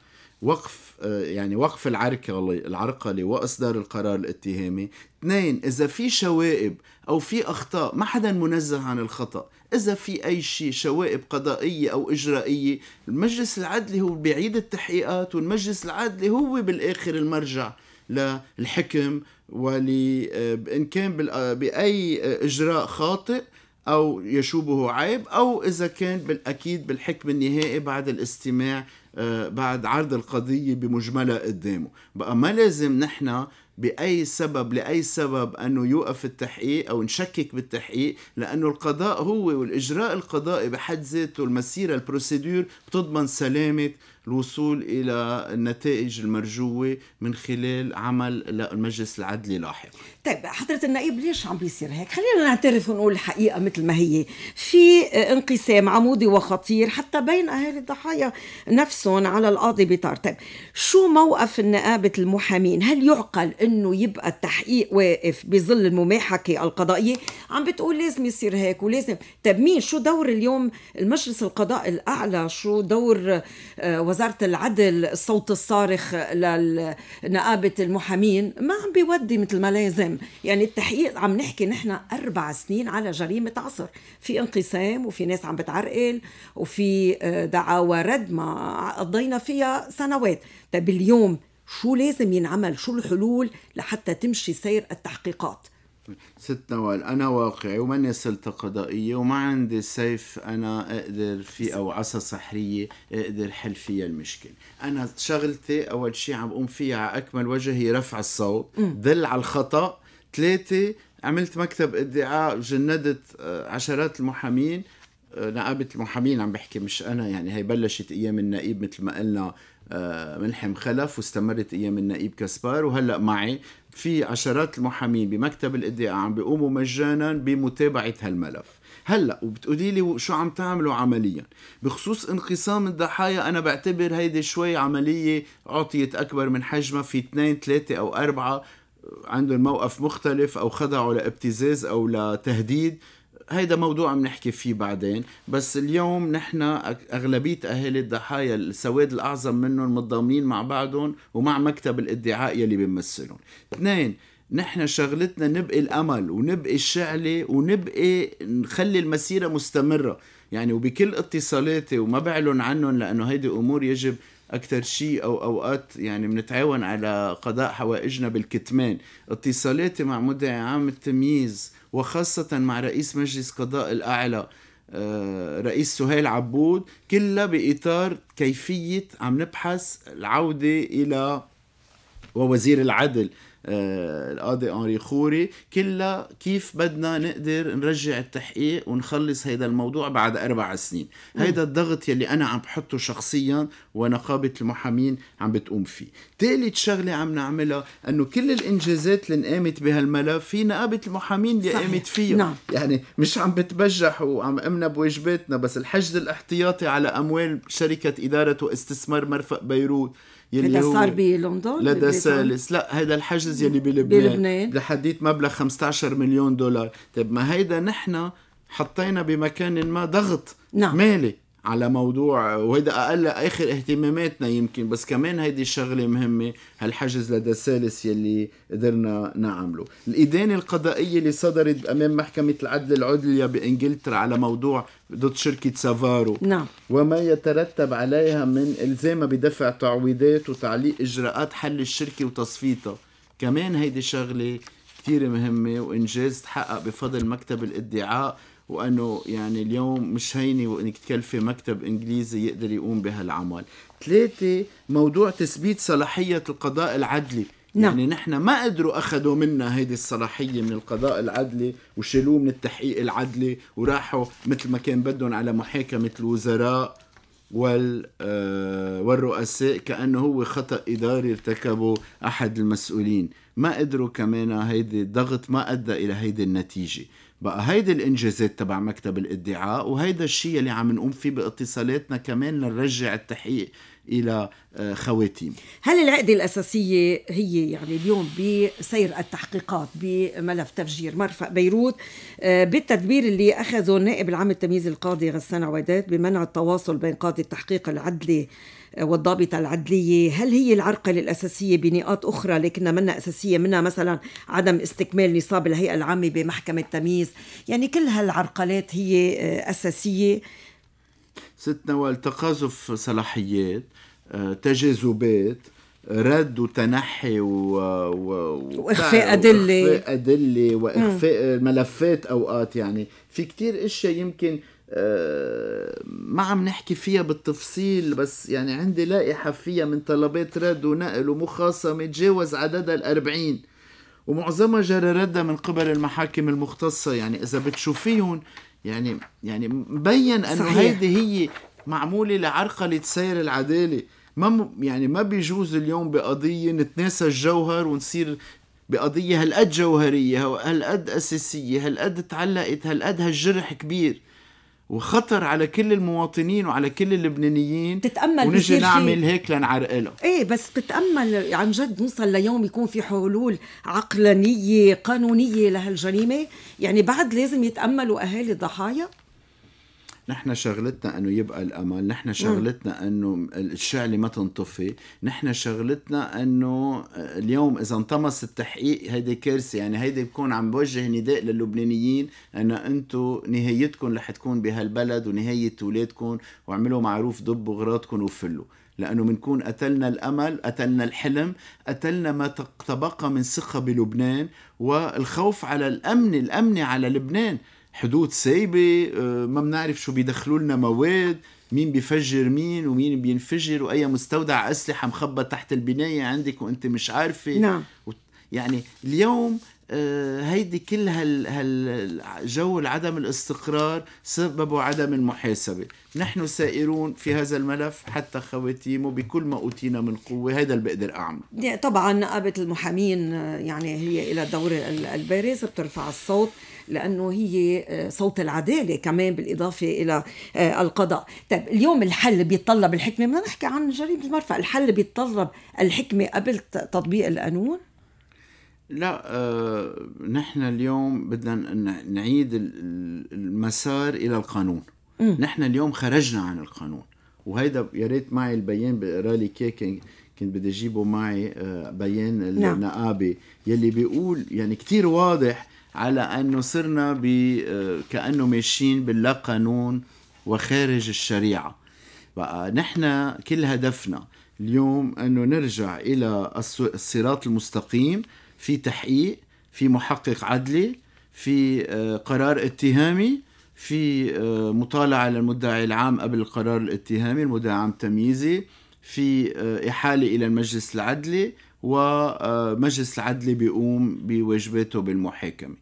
وقف آه، يعني وقف العركة العرقلة وإصدار القرار الاتهامي اثنين إذا في شوائب أو في أخطاء ما حدا منزه عن الخطأ إذا في أي شيء شوائب قضائية أو إجرائية المجلس العدلي هو بيعيد التحقيقات والمجلس العدلي هو بالآخر المرجع للحكم ول آه، إن كان آه، بأي إجراء خاطئ أو يشوبه عيب أو إذا كان بالأكيد بالحكم النهائي بعد الاستماع بعد عرض القضية بمجملها قدامه بقى ما لازم نحن بأي سبب لأي سبب أنه يوقف التحقيق أو نشكك بالتحقيق لأنه القضاء هو والإجراء القضائي بحد ذاته المسيرة البروسيدور بتضمن سلامة الوصول إلى النتائج المرجوة من خلال عمل المجلس العدلي لاحقا طيب حضرة النائب ليش عم بيصير هيك؟ خلينا نعترف ونقول الحقيقة مثل ما هي، في آه، انقسام عمودي وخطير حتى بين أهالي الضحايا نفسهم على القاضي بيطار، طيب شو موقف النقابة المحامين؟ هل يعقل إنه يبقى التحقيق واقف بظل المماحكة القضائية؟ عم بتقول لازم يصير هيك ولازم، طيب مين شو دور اليوم المجلس القضاء الأعلى؟ شو دور آه، وزارة العدل الصوت الصارخ لنقابة المحامين؟ ما عم بيودي مثل ما لازم يعني التحقيق عم نحكي نحن أربع سنين على جريمة عصر في انقسام وفي ناس عم بتعرقل وفي آه، دعاوى رد ما قضينا فيها سنوات طيب اليوم شو لازم ينعمل شو الحلول لحتى تمشي سير التحقيقات ست نوال أنا واقعي وماني سلطة قضائية وما عندي سيف أنا أقدر فيه أو عصا سحرية أقدر حل فيها المشكلة أنا شغلتي أول شيء عم بقوم فيها على أكمل وجه هي رفع الصوت دل على الخطأ ثلاثة عملت مكتب ادعاء جندت آه، عشرات المحامين آه، نقابة المحامين عم بحكي مش أنا يعني هي بلشت أيام النقيب مثل ما قلنا آه، ملحم خلف واستمرت أيام النقيب كسبار وهلأ معي في عشرات المحامين بمكتب الادعاء عم بيقوموا مجانا بمتابعة هالملف هلا وبتقولي لي شو عم تعملوا عمليا بخصوص انقسام الضحايا انا بعتبر هيدي شوي عمليه اعطيت اكبر من حجمها في اثنين ثلاثه او اربعه عندهم موقف مختلف او خضعوا لابتزاز او لتهديد هيدا موضوع بنحكي فيه بعدين بس اليوم نحن أغلبية أهالي الضحايا السواد الأعظم منهم متضامنين مع بعضهم ومع مكتب الادعاء يلي بيمثلهم اثنين نحن شغلتنا نبقي الأمل ونبقي الشعلة ونبقي نخلي المسيرة مستمرة يعني وبكل اتصالاتي وما بعلن عنهم لأنه هيدي أمور يجب اكثر شيء او اوقات يعني بنتعاون على قضاء حوائجنا بالكتمان اتصالاتي مع مدعي عام التمييز وخاصه مع رئيس مجلس قضاء الاعلى آه، رئيس سهيل عبود كلها بإطار كيفية عم نبحث العودة إلى ووزير العدل القاضي انري خوري كلها كيف بدنا نقدر نرجع التحقيق ونخلص هيدا الموضوع بعد اربع سنين هيدا الضغط يلي انا عم بحطه شخصيا ونقابه المحامين عم بتقوم فيه ثالث شغله عم نعملها انه كل الانجازات اللي انقامت بهالملف في نقابه المحامين اللي قامت فيها نعم. يعني مش عم بتبجح وعم امنا بواجباتنا بس الحجز الاحتياطي على اموال شركه اداره واستثمار مرفق بيروت يلي هذا صار بلندن لدى سالس لا هذا الحجز يلي بلبنان بلبنان لحديت مبلغ 15 مليون دولار طيب ما هيدا نحن حطينا بمكان ما ضغط نعم. مالي على موضوع وهيدا اقل اخر اهتماماتنا يمكن بس كمان هيدي الشغله مهمه هالحجز لدى الثالث يلي قدرنا نعمله الادانه القضائيه اللي صدرت امام محكمه العدل العليا بانجلترا على موضوع ضد شركه سافارو نعم وما يترتب عليها من الزامها بدفع تعويضات وتعليق اجراءات حل الشركه وتصفيتها كمان هيدي شغله كثير مهمه وانجاز تحقق بفضل مكتب الادعاء وانه يعني اليوم مش هينه وانك تكلفي مكتب انجليزي يقدر يقوم بهالعمل ثلاثه موضوع تثبيت صلاحيه القضاء العدلي نعم. يعني نحن ما قدروا اخذوا منا هيدي الصلاحيه من القضاء العدلي وشيلوه من التحقيق العدلي وراحوا مثل ما كان بدهم على محاكمه الوزراء وال آه، والرؤساء كانه هو خطا اداري ارتكبه احد المسؤولين ما قدروا كمان هيدي الضغط ما ادى الى هيدي النتيجه بقى هيدي الانجازات تبع مكتب الادعاء وهيدا الشيء اللي عم نقوم فيه باتصالاتنا كمان لنرجع التحقيق الى آه، خواتيم هل العقده الاساسيه هي يعني اليوم بسير التحقيقات بملف تفجير مرفق بيروت آه، بالتدبير اللي اخذه نائب العام التمييز القاضي غسان عويدات بمنع التواصل بين قاضي التحقيق العدلي والضابطة العدلية هل هي العرقلة الأساسية بنقاط أخرى لكنها منها أساسية منها مثلا عدم استكمال نصاب الهيئة العامة بمحكمة تمييز يعني كل هالعرقلات هي آه، أساسية ست نوال تقاذف صلاحيات آه، تجاذبات رد وتنحي و... و... واخفاء ادله واخفاء ادله واخفاء ملفات اوقات يعني في كتير اشياء يمكن ما عم نحكي فيها بالتفصيل بس يعني عندي لائحة فيها من طلبات رد ونقل ومخاصمة تجاوز عددها الأربعين ومعظمها جرى ردها من قبل المحاكم المختصة يعني إذا بتشوفيهم يعني يعني مبين أنه هيدي هي معمولة لعرقلة سير العدالة ما يعني ما بيجوز اليوم بقضية نتناسى الجوهر ونصير بقضية هالقد جوهرية هالقد أساسية هالقد تعلقت هالقد هالجرح كبير وخطر على كل المواطنين وعلى كل اللبنانيين تتامل ونجي نعمل هيك لنعرقلها ايه بس بتامل عن جد نوصل ليوم يكون في حلول عقلانيه قانونيه لهالجريمه يعني بعد لازم يتاملوا اهالي الضحايا نحن شغلتنا انه يبقى الامل نحن شغلتنا انه الشعله ما تنطفي نحن شغلتنا انه اليوم اذا انطمس التحقيق هيدي كارثه يعني هيدي بكون عم بوجه نداء للبنانيين انه انتم نهايتكم رح تكون بهالبلد ونهايه اولادكم واعملوا معروف ضبوا غراضكم وفلوا لانه بنكون قتلنا الامل قتلنا الحلم قتلنا ما تبقى من ثقه بلبنان والخوف على الامن الامن على لبنان حدود سايبه آه، ما بنعرف شو بيدخلوا لنا مواد مين بيفجر مين ومين بينفجر واي مستودع اسلحه مخبى تحت البنايه عندك وانت مش عارفه نعم يعني اليوم آه، هيدي كل هالجو العدم الاستقرار سببوا عدم المحاسبة نحن سائرون في هذا الملف حتى خواتيمه بكل ما أوتينا من قوة هذا اللي بقدر أعمله يعني طبعا نقابة المحامين آه، يعني هي إلى دور البارز بترفع الصوت لأنه هي آه، صوت العدالة كمان بالإضافة إلى آه، القضاء طيب اليوم الحل بيتطلب الحكمة ما نحكي عن جريمة المرفأ الحل بيتطلب الحكمة قبل تطبيق القانون لا آه، نحن اليوم بدنا نعيد المسار الى القانون م. نحن اليوم خرجنا عن القانون وهيدا يا ريت معي البيان بقرا لي كنت بدي اجيبه معي آه، بيان نعم. النقابه يلي بيقول يعني كثير واضح على انه صرنا آه، كانه ماشيين باللا قانون وخارج الشريعه بقى نحن كل هدفنا اليوم انه نرجع الى الصراط المستقيم في تحقيق في محقق عدلي في آه، قرار اتهامي في آه، مطالعة للمدعي العام قبل القرار الاتهامي المدعي العام تمييزي في إحالة إلى المجلس العدلي ومجلس العدلي بيقوم بواجباته بالمحاكمة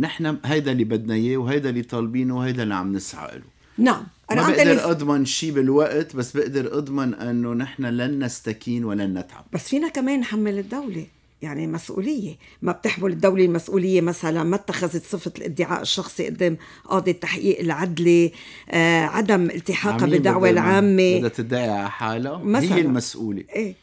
نحن هيدا اللي بدنا اياه وهيدا اللي طالبينه وهيدا اللي عم نسعى له نعم انا ما بقدر اللي... اضمن شيء بالوقت بس بقدر اضمن انه نحن لن نستكين ولن نتعب بس فينا كمان نحمل الدوله يعني مسؤولية ما بتحمل الدولة المسؤولية مثلا ما اتخذت صفة الادعاء الشخصي قدام قاضي التحقيق العدلي آه عدم التحاقها بالدعوة العامة بدها تدعي على حالها هي المسؤولة إيه؟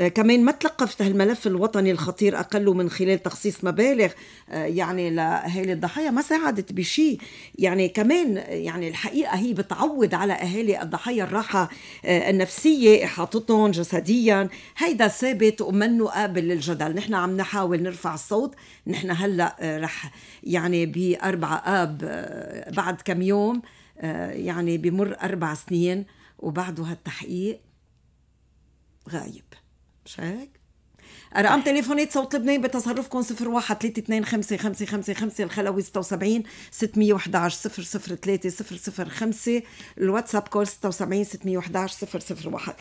آه، كمان ما تلقفت هالملف الوطني الخطير أقله من خلال تخصيص مبالغ آه، يعني لأهالي الضحايا ما ساعدت بشيء يعني كمان يعني الحقيقة هي بتعود على أهالي الضحايا الراحة آه، النفسية إحاطتهم جسديا هيدا ثابت ومنه قابل للجدل نحن عم نحاول نرفع الصوت نحن هلأ رح يعني بأربعة آب بعد كم يوم يعني بمر أربع سنين وبعده هالتحقيق غايب sí ارقام تليفونات صوت لبنان بتصرفكم 01 3255 الخلوي 76 611 003 005 الواتساب كول 76 611 001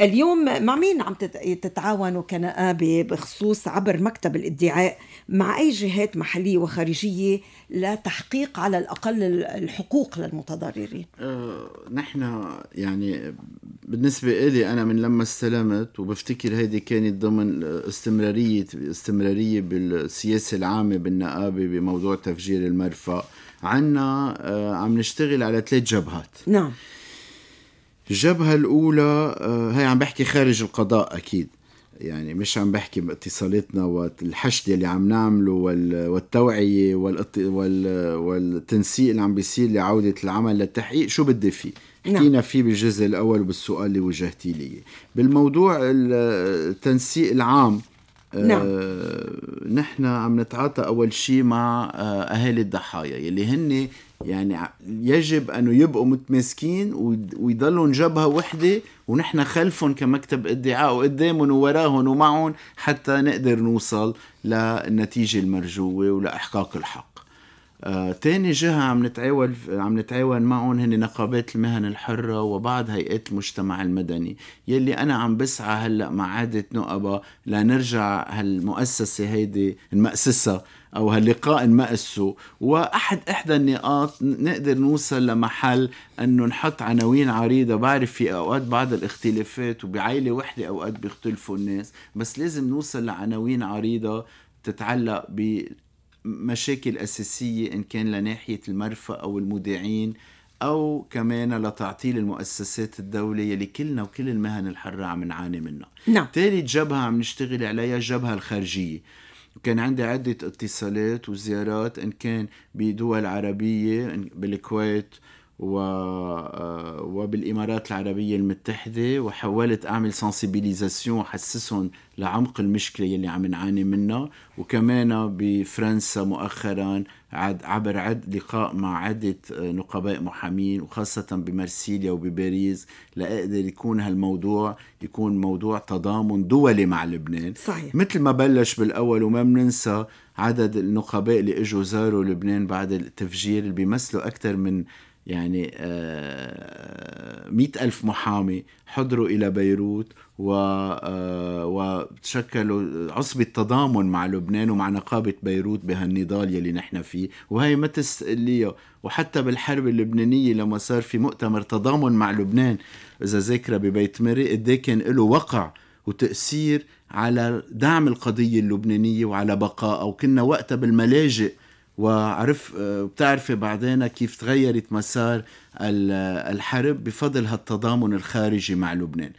اليوم مع مين عم تتعاونوا كنقابه بخصوص عبر مكتب الادعاء مع اي جهات محليه وخارجيه لتحقيق على الاقل الحقوق للمتضررين؟ أه نحن يعني بالنسبه لي انا من لما استلمت وبفتكر هيدي كانت ضمن استمرارية استمرارية بالسياسة العامة بالنقابة بموضوع تفجير المرفأ عنا آه، عم نشتغل على ثلاث جبهات نعم الجبهة الأولى آه، هي عم بحكي خارج القضاء أكيد يعني مش عم بحكي باتصالاتنا والحشد اللي عم نعمله والتوعية والتنسيق اللي عم بيصير لعودة العمل للتحقيق شو بدي فيه نعم. حكينا نعم. فيه بالجزء الأول وبالسؤال اللي وجهتي لي بالموضوع التنسيق العام آه، نعم. آه نحن عم نتعاطى أول شيء مع آه أهالي الضحايا يلي هن يعني يجب أن يبقوا متماسكين ويضلوا جبهة وحدة ونحن خلفهم كمكتب ادعاء وقدامهم ووراهم ومعهم حتى نقدر نوصل للنتيجة المرجوة ولإحقاق الحق آه، تاني جهة عم نتعاون عم نتعاون معهم هن نقابات المهن الحرة وبعض هيئات المجتمع المدني يلي أنا عم بسعى هلأ مع عادة نقبة لنرجع هالمؤسسة هيدي نمأسسها أو هاللقاء نمأسه وأحد إحدى النقاط نقدر نوصل لمحل أنه نحط عناوين عريضة بعرف في أوقات بعض الاختلافات وبعيلة وحدة أوقات بيختلفوا الناس بس لازم نوصل لعناوين عريضة تتعلق ب مشاكل أساسية إن كان لناحية المرفأ أو المودعين أو كمان لتعطيل المؤسسات الدولة يلي كلنا وكل المهن الحرة عم نعاني منها نعم ثالث جبهة عم نشتغل عليها الجبهة الخارجية كان عندي عدة اتصالات وزيارات إن كان بدول عربية بالكويت و... آه، وبالإمارات العربية المتحدة وحاولت أعمل سنسيبيليزاسيون وحسسهم لعمق المشكلة يلي عم نعاني منها وكمان بفرنسا مؤخرا عد عبر عد لقاء مع عدة آه، نقباء محامين وخاصة بمرسيليا وبباريس لأقدر يكون هالموضوع يكون موضوع تضامن دولي مع لبنان صحيح. مثل ما بلش بالأول وما بننسى عدد النقباء اللي اجوا زاروا لبنان بعد التفجير اللي بيمثلوا أكثر من يعني آه، مئة ألف محامي حضروا إلى بيروت آه، وتشكلوا عصبة تضامن مع لبنان ومع نقابة بيروت بهالنضال يلي نحن فيه وهي ما تستقليه وحتى بالحرب اللبنانية لما صار في مؤتمر تضامن مع لبنان إذا ذاكرة ببيت مري قديه كان له وقع وتأثير على دعم القضية اللبنانية وعلى بقائها وكنا وقتها بالملاجئ وعرف آه، بتعرفي بعدين كيف تغيرت مسار آه، الحرب بفضل هالتضامن الخارجي مع لبنان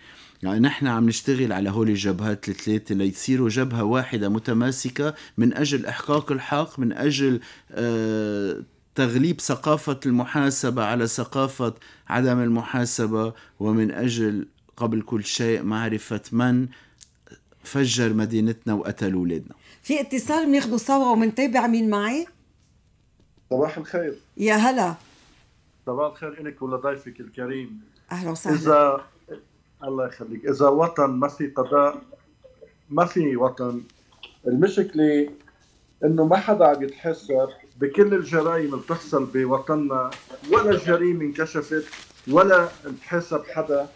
يعني نحن عم نشتغل على هول الجبهات الثلاثة ليصيروا جبهة واحدة متماسكة من أجل إحقاق الحق من أجل آه، تغليب ثقافة المحاسبة على ثقافة عدم المحاسبة ومن أجل قبل كل شيء معرفة من فجر مدينتنا وقتل أولادنا في اتصال بناخذه سوا ومنتابع مين معي؟ صباح الخير يا هلا صباح الخير لك ولضيفك الكريم اهلا وسهلا اذا الله يخليك اذا وطن ما في قضاء ما في وطن المشكله انه ما حدا عم يتحسر بكل الجرائم اللي بتحصل بوطننا ولا الجريمه انكشفت ولا انتحسب حدا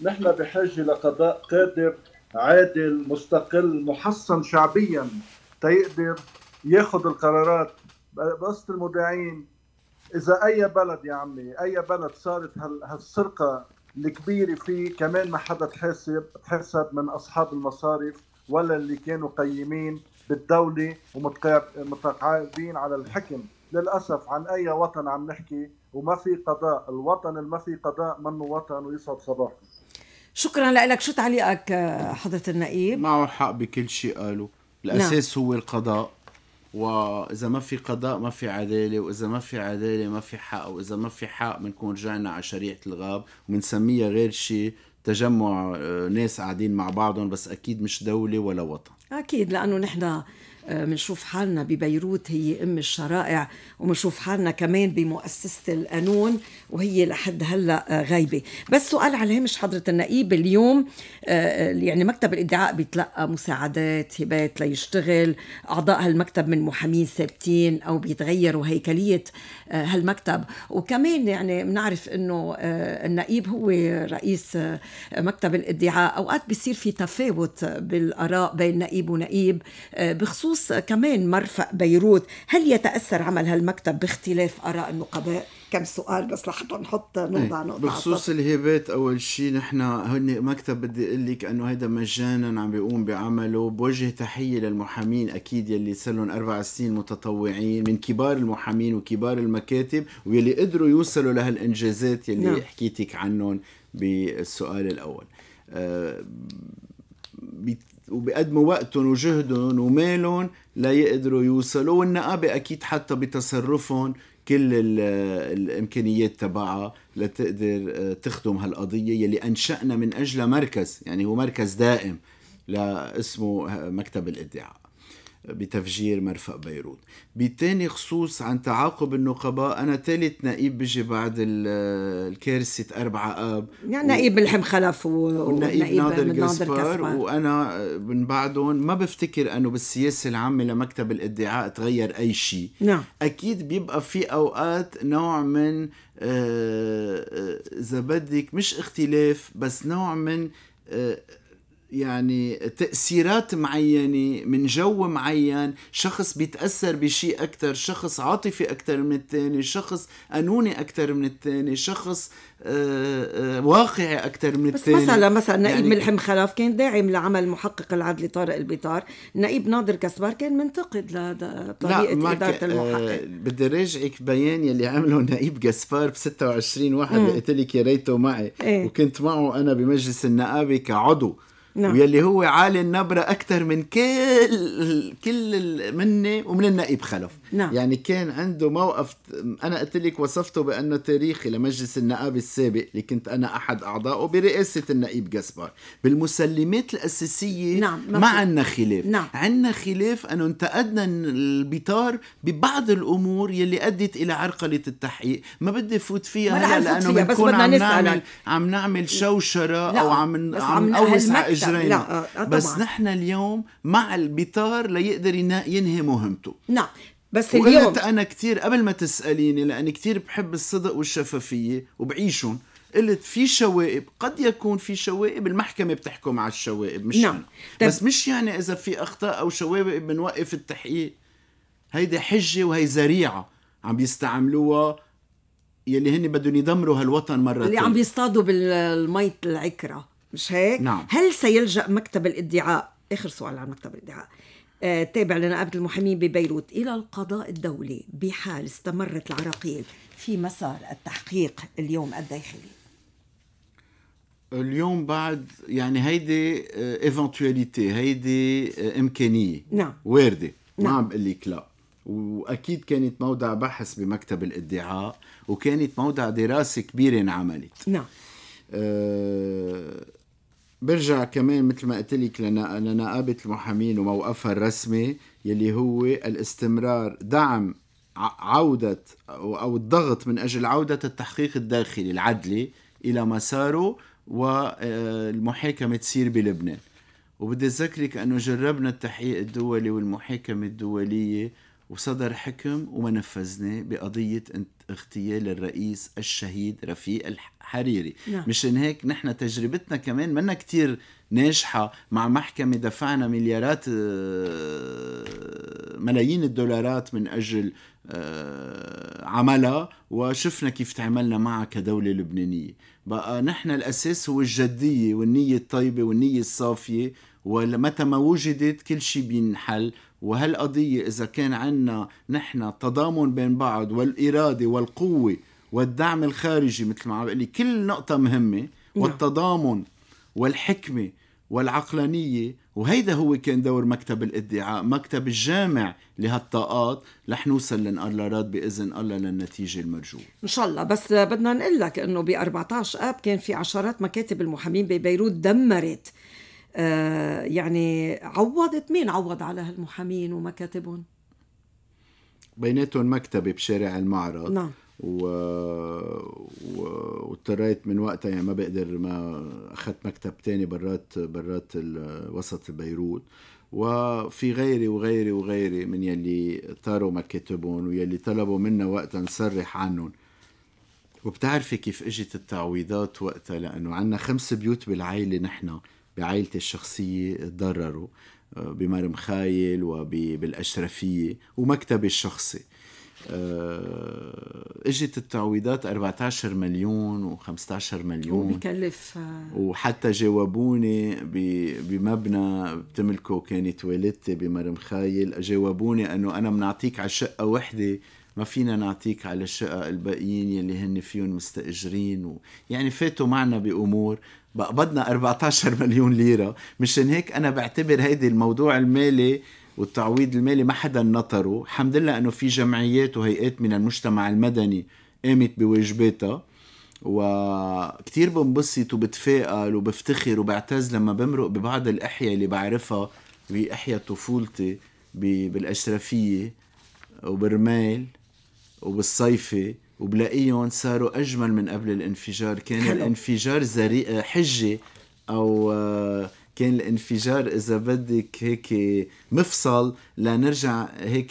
نحن بحاجه لقضاء قادر عادل مستقل محصن شعبيا تيقدر ياخذ القرارات بقصه المذيعين اذا اي بلد يا عمي اي بلد صارت هالسرقه الكبيره فيه كمان ما حدا تحاسب تحسب من اصحاب المصارف ولا اللي كانوا قيمين بالدوله ومتقاعدين على الحكم للاسف عن اي وطن عم نحكي وما في قضاء الوطن اللي ما في قضاء منه وطن ويصعد صباحه شكرا لك شو تعليقك حضره النقيب معه حق بكل شيء قالوا نعم. الاساس نعم. هو القضاء واذا ما في قضاء ما في عداله واذا ما في عداله ما في حق واذا ما في حق بنكون رجعنا على شريعه الغاب وبنسميها غير شيء تجمع آه، ناس قاعدين مع بعضهم بس اكيد مش دوله ولا وطن اكيد لانه نحن آه، منشوف حالنا ببيروت هي أم الشرائع ومنشوف حالنا كمان بمؤسسة القانون وهي لحد هلأ آه، غايبة بس سؤال على هامش حضرة النقيب اليوم آه، يعني مكتب الادعاء بيتلقى مساعدات هبات ليشتغل أعضاء هالمكتب من محامين ثابتين أو بيتغيروا هيكلية هالمكتب وكمان يعني بنعرف أنه النقيب هو رئيس مكتب الادعاء أوقات بيصير في تفاوت بالآراء بين نقيب ونقيب بخصوص بخصوص كمان مرفق بيروت هل يتأثر عمل هالمكتب باختلاف آراء النقباء كم سؤال بس لحتى نحط إيه، نقطة نقطة بخصوص الهبات أول شيء نحن هن مكتب بدي أقول لك أنه هيدا مجانا عم بيقوم بعمله بوجه تحية للمحامين أكيد يلي صار لهم أربع سنين متطوعين من كبار المحامين وكبار المكاتب ويلي قدروا يوصلوا لهالإنجازات يلي نعم. حكيتك عنهم بالسؤال الأول أه وبيقدموا وقتهم وجهدهم ومالهم ليقدروا يوصلوا والنقابة أكيد حتى بتصرفهم كل الامكانيات تبعها لتقدر آه، تخدم هالقضيه يلي انشانا من اجلها مركز يعني هو مركز دائم لاسمه مكتب الادعاء بتفجير مرفق بيروت بالتاني خصوص عن تعاقب النقباء أنا ثالث نقيب بيجي بعد آه، الكارثة أربعة آب يعني و... نقيب الحم خلف و... ونقيب ناظر جاسبار وأنا آه، من بعدهم ما بفتكر أنه بالسياسة العامة لمكتب الادعاء تغير أي شيء نعم أكيد بيبقى في أوقات نوع من آه، إذا آه... بدك مش اختلاف بس نوع من آه... يعني تأثيرات معينة من جو معين شخص بيتأثر بشيء أكثر شخص عاطفي أكثر من الثاني شخص قانوني أكثر من الثاني شخص آه، آه، واقعي أكثر من الثاني بس مثلا مثلا نقيب يعني ملحم خلف كان داعم لعمل محقق العدل طارق البيطار نقيب ناظر كسبار كان منتقد لطريقة إدارة آه، المحقق بدي راجعك بيان يلي عمله نقيب كسبار ب 26 واحد قلت لك يا ريته معي ايه؟ وكنت معه أنا بمجلس النقابة كعضو نعم. ويلي هو عالي النبرة أكثر من كل كل مني ومن النائب خلف نعم. يعني كان عنده موقف أنا قلت لك وصفته بأنه تاريخي لمجلس النقابة السابق اللي كنت أنا أحد أعضائه برئاسة النائب جاسبار بالمسلمات الأساسية نعم. ما عندنا خلاف نعم. عندنا خلاف أنه انتقدنا البطار ببعض الأمور يلي أدت إلى عرقلة التحقيق ما بدي فوت فيها هلا لأنه بنكون عم نعمل عم نعمل شوشرة لا. نعم، أو عم عم نوسع اجرينا لا. آه، آه، بس طبعا. نحن اليوم مع البطار ليقدر ينهي مهمته نعم بس اليوم انا كثير قبل ما تساليني لاني كثير بحب الصدق والشفافيه وبعيشهم قلت في شوائب قد يكون في شوائب المحكمة بتحكم على الشوائب مش نعم. أنا. بس مش يعني إذا في أخطاء أو شوائب بنوقف التحقيق هيدي حجة وهي ذريعة عم بيستعملوها يلي هن بدهم يدمروا هالوطن مرة اللي عم بيصطادوا بالمي العكرة مش هيك؟ نعم. هل سيلجأ مكتب الادعاء آخر سؤال عن مكتب الادعاء آه، تابع لنقابه المحامين ببيروت إلى القضاء الدولي بحال استمرت العراقيل في مسار التحقيق اليوم الداخلي اليوم بعد يعني هيدي ايفنتواليتي آه، هيدي آه، امكانيه نعم وارده نعم. ما عم بقول لك لا واكيد كانت موضع بحث بمكتب الادعاء وكانت موضع دراسه كبيره انعملت نعم أه برجع كمان مثل ما قلت لك لنقابه المحامين وموقفها الرسمي يلي هو الاستمرار دعم عوده او الضغط من اجل عوده التحقيق الداخلي العدلي الى مساره والمحاكمه تصير بلبنان وبدي اذكرك انه جربنا التحقيق الدولي والمحاكمه الدوليه وصدر حكم وما نفذناه بقضيه اغتيال الرئيس الشهيد رفيق الحريري نعم. مشان هيك نحن تجربتنا كمان منا كتير ناجحة مع محكمة دفعنا مليارات آه، ملايين الدولارات من أجل آه، عملها وشفنا كيف تعاملنا معها كدولة لبنانية بقى نحن الأساس هو الجدية والنية الطيبة والنية الصافية ومتى ما وجدت كل شيء بينحل وهالقضية إذا كان عنا نحن تضامن بين بعض والإرادة والقوة والدعم الخارجي مثل ما عم بقول كل نقطة مهمة نعم. والتضامن والحكمة والعقلانية وهيدا هو كان دور مكتب الادعاء مكتب الجامع لهالطاقات رح نوصل لنقرارات بإذن الله للنتيجة المرجوة إن شاء الله بس بدنا نقول لك أنه ب 14 آب كان في عشرات مكاتب المحامين ببيروت دمرت آه، يعني عوضت مين عوض على هالمحامين ومكاتبهم بيناتهم مكتبة بشارع المعرض نعم و... و... واضطريت من وقتها يعني ما بقدر ما اخذت مكتب تاني برات برات ال... وسط بيروت وفي غيري وغيري وغيري من يلي طاروا مكاتبهم ويلي طلبوا منا وقتها نصرح عنهم وبتعرفي كيف اجت التعويضات وقتها لانه عندنا خمس بيوت بالعائله نحن بعائلتي الشخصية تضرروا آه، بمرم خايل وبالأشرفية ومكتبي الشخصي آه، اجت التعويضات 14 مليون و15 مليون وبكلف آه. وحتى جاوبوني بمبنى بتملكه كانت والدتي بمرم خايل جاوبوني انه انا بنعطيك على شقه وحده ما فينا نعطيك على الشقق الباقيين يلي هن فيهم مستاجرين و... يعني فاتوا معنا بامور بقى بدنا 14 مليون ليرة مشان هيك أنا بعتبر هيدي الموضوع المالي والتعويض المالي ما حدا نطره الحمد لله أنه في جمعيات وهيئات من المجتمع المدني قامت بواجباتها وكتير بنبسط وبتفائل وبفتخر وبعتز لما بمرق ببعض الأحياء اللي بعرفها بأحياء طفولتي بالأشرفية وبرمال وبالصيفة وبلاقيهم صاروا أجمل من قبل الانفجار كان حلو. الانفجار زري... حجة أو آه، كان الانفجار إذا بدك هيك مفصل لنرجع هيك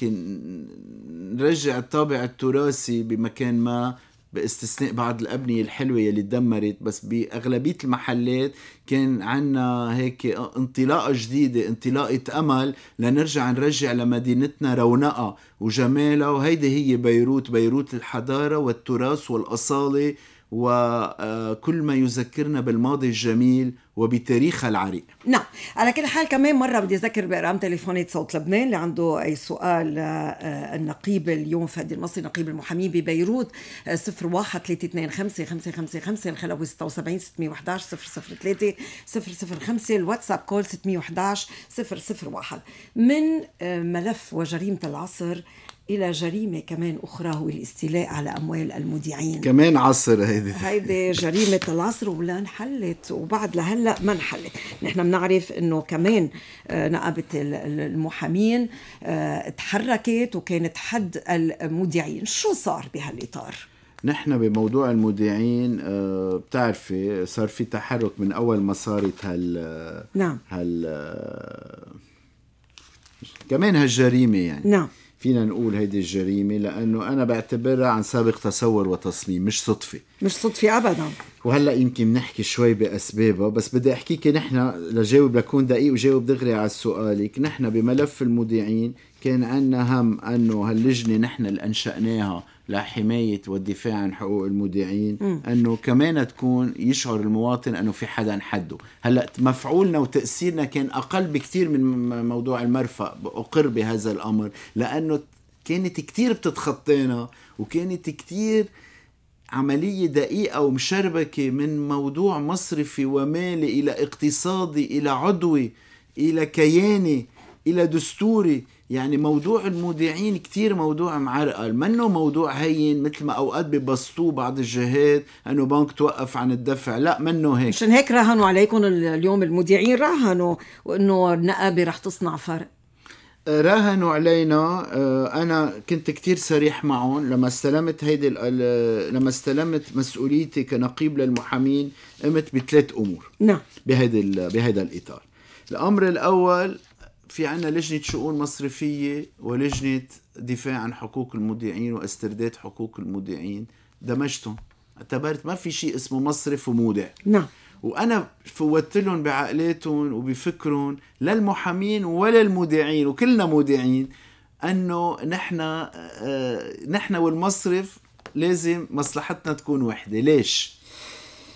نرجع الطابع التراثي بمكان ما باستثناء بعض الأبنية الحلوة يلي تدمرت بس بأغلبية المحلات كان عنا هيك انطلاقة جديدة انطلاقة أمل لنرجع نرجع لمدينتنا رونقها وجمالها وهيدي هي بيروت بيروت الحضارة والتراث والأصالة وكل ما يذكرنا بالماضي الجميل وبتاريخها العريق نعم على كل حال كمان مره بدي اذكر بارقام تليفونات صوت لبنان اللي عنده اي سؤال آه، آه، النقيب اليوم فادي المصري نقيب المحامين ببيروت 01 325 الخلوي 76 611 003 005 الواتساب كول 611 001 من آه، ملف وجريمه العصر الى جريمه كمان اخرى هو الاستيلاء على اموال المودعين كمان عصر هيدي هيدي جريمه العصر ولا انحلت وبعد لهلا ما انحلت نحن بنعرف انه كمان آه، نقابه المحامين آه، تحركت وكانت حد المودعين شو صار بهالاطار نحن بموضوع المودعين آه، بتعرفي صار في تحرك من اول ما صارت هال نعم هال كمان هالجريمه يعني نعم فينا نقول هيدي الجريمة لأنه أنا بعتبرها عن سابق تصور وتصميم مش صدفة مش صدفة أبدا وهلا يمكن نحكي شوي بأسبابها بس بدي أحكيك نحن لجاوب لكون دقيق وجاوب دغري على سؤالك نحن بملف المذيعين كان عنا هم أنه هاللجنة نحن اللي أنشأناها لحماية والدفاع عن حقوق المودعين أنه كمان تكون يشعر المواطن أنه في حدا حده هلأ مفعولنا وتأثيرنا كان أقل بكتير من موضوع المرفأ أقر بهذا الأمر لأنه كانت كتير بتتخطينا وكانت كتير عملية دقيقة ومشربكة من موضوع مصرفي ومالي إلى اقتصادي إلى عضوي إلى كياني إلى دستوري يعني موضوع المودعين كتير موضوع معرقل منه موضوع هين مثل ما اوقات ببسطوه بعض الجهات انه بنك توقف عن الدفع لا منه هيك مشان هيك راهنوا عليكم اليوم المودعين راهنوا وانه النقابه رح تصنع فرق آه، راهنوا علينا آه، انا كنت كتير صريح معهم لما استلمت هيدي لما استلمت مسؤوليتي كنقيب للمحامين قمت بثلاث امور نعم بهيدا بهيدا الاطار الامر الاول في عنا لجنة شؤون مصرفية ولجنة دفاع عن حقوق المودعين واسترداد حقوق المودعين دمجتهم اعتبرت ما في شيء اسمه مصرف ومودع نعم وانا فوتت لهم بعقلاتهم وبفكرهم لا المحامين ولا المودعين وكلنا مودعين انه نحن آه نحن والمصرف لازم مصلحتنا تكون وحده ليش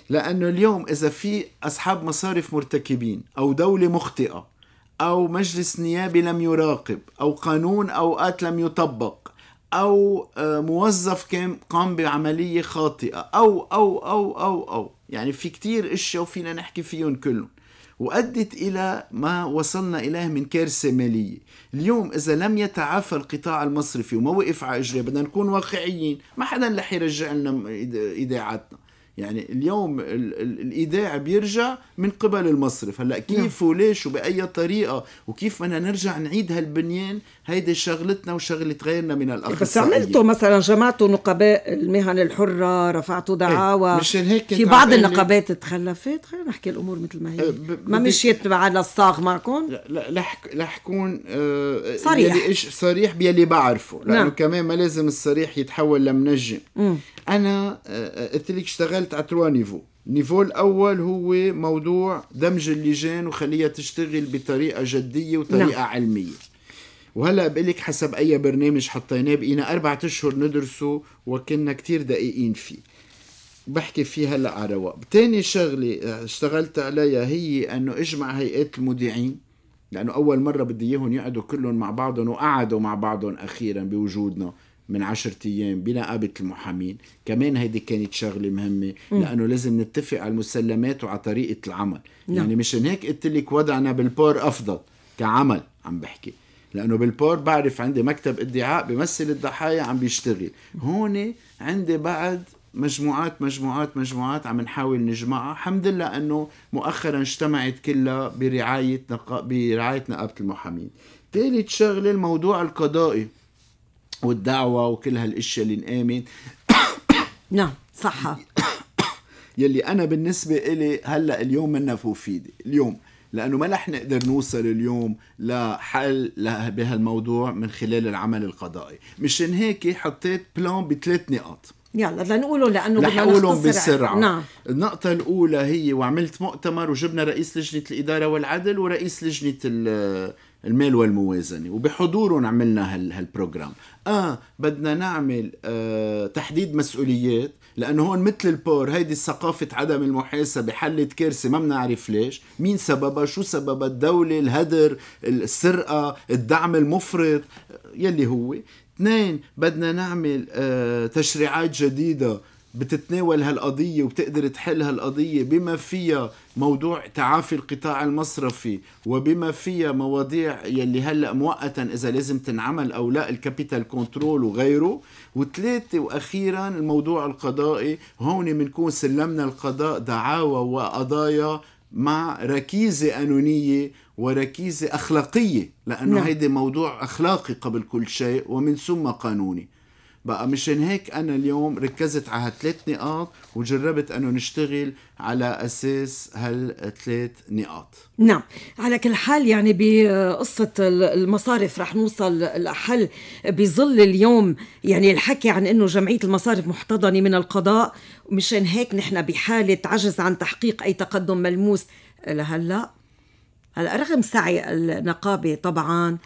لانه اليوم اذا في اصحاب مصارف مرتكبين او دوله مخطئه أو مجلس نيابي لم يراقب أو قانون أوقات لم يطبق أو آه، موظف كان قام بعملية خاطئة أو أو أو أو أو يعني في كتير أشياء وفينا نحكي فيهم كلهم وأدت إلى ما وصلنا إليه من كارثة مالية اليوم إذا لم يتعافى القطاع المصرفي وما وقف على إجراء بدنا نكون واقعيين ما حدا رح يرجع لنا إيداعاتنا يعني اليوم الايداع بيرجع من قبل المصرف هلا كيف وليش وباي طريقه وكيف بدنا نرجع نعيد هالبنيان هيدي شغلتنا وشغله غيرنا من الاخصائيين بس عملتوا مثلا جمعتوا نقباء المهن الحره رفعتوا إيه، دعاوى ايه. مشان هيك في بعض النقابات تخلفت خلينا نحكي الامور مثل ما هي إيه، ب... ما مشيت على الصاغ معكم لا لح رح كون آه، صريح صريح بيلي بعرفه لانه نعم. كمان ما لازم الصريح يتحول لمنجم انا آه، آه، قلت لك اشتغلت على تروا نيفو النيفو الاول هو موضوع دمج اللجان وخليها تشتغل بطريقه جديه وطريقه نعم. علميه وهلا بقول لك حسب اي برنامج حطيناه بقينا اربعة اشهر ندرسه وكنا كتير دقيقين فيه بحكي فيه هلا على رواق تاني شغله آه، اشتغلت عليها هي انه اجمع هيئات المذيعين لانه اول مره بدي اياهم يقعدوا كلهم مع بعضهم وقعدوا مع بعضهم اخيرا بوجودنا من عشرة أيام بنقابة المحامين كمان هيدي كانت شغلة مهمة لأنه لازم نتفق على المسلمات وعلى طريقة العمل نعم. يعني مشان هيك قلت لك وضعنا بالبور أفضل كعمل عم بحكي لأنه بالبور بعرف عندي مكتب ادعاء بمثل الضحايا عم بيشتغل هون عندي بعد مجموعات مجموعات مجموعات عم نحاول نجمعها الحمد لله أنه مؤخرا اجتمعت كلها برعاية نق... برعاية نقابة المحامين ثالث شغلة الموضوع القضائي والدعوة وكل هالاشياء اللي نآمن نعم صح يلي أنا بالنسبة إلي هلأ اليوم منا فوفيدة اليوم لانه ما رح نقدر نوصل اليوم لحل بهالموضوع من خلال العمل القضائي مشان هيك حطيت بلان بثلاث نقاط يلا بدنا نقوله لانه بدنا نقولهم بسرعه نعم. النقطه الاولى هي وعملت مؤتمر وجبنا رئيس لجنه الاداره والعدل ورئيس لجنه المال والموازنة وبحضورهم عملنا هال هالبروجرام آه بدنا نعمل آه تحديد مسؤوليات لأنه هون مثل البور هيدي ثقافة عدم المحاسبة حلت كارثة ما بنعرف ليش مين سببها شو سببها الدولة الهدر السرقة الدعم المفرط يلي هو اثنين بدنا نعمل آه تشريعات جديدة بتتناول هالقضية وبتقدر تحل هالقضية بما فيها موضوع تعافي القطاع المصرفي وبما فيها مواضيع يلي هلا مؤقتا اذا لازم تنعمل او لا الكابيتال كنترول وغيره وثلاثة واخيرا الموضوع القضائي هون بنكون سلمنا القضاء دعاوى وقضايا مع ركيزة قانونية وركيزة أخلاقية لأنه نعم. هيدي موضوع أخلاقي قبل كل شيء ومن ثم قانوني بقى مشان هيك انا اليوم ركزت على هالثلاث نقاط وجربت انه نشتغل على اساس هالثلاث نقاط نعم على كل حال يعني بقصه المصارف رح نوصل لحل بظل اليوم يعني الحكي عن انه جمعيه المصارف محتضنه من القضاء مشان هيك نحن بحاله عجز عن تحقيق اي تقدم ملموس لهلا هلا رغم سعي النقابه طبعا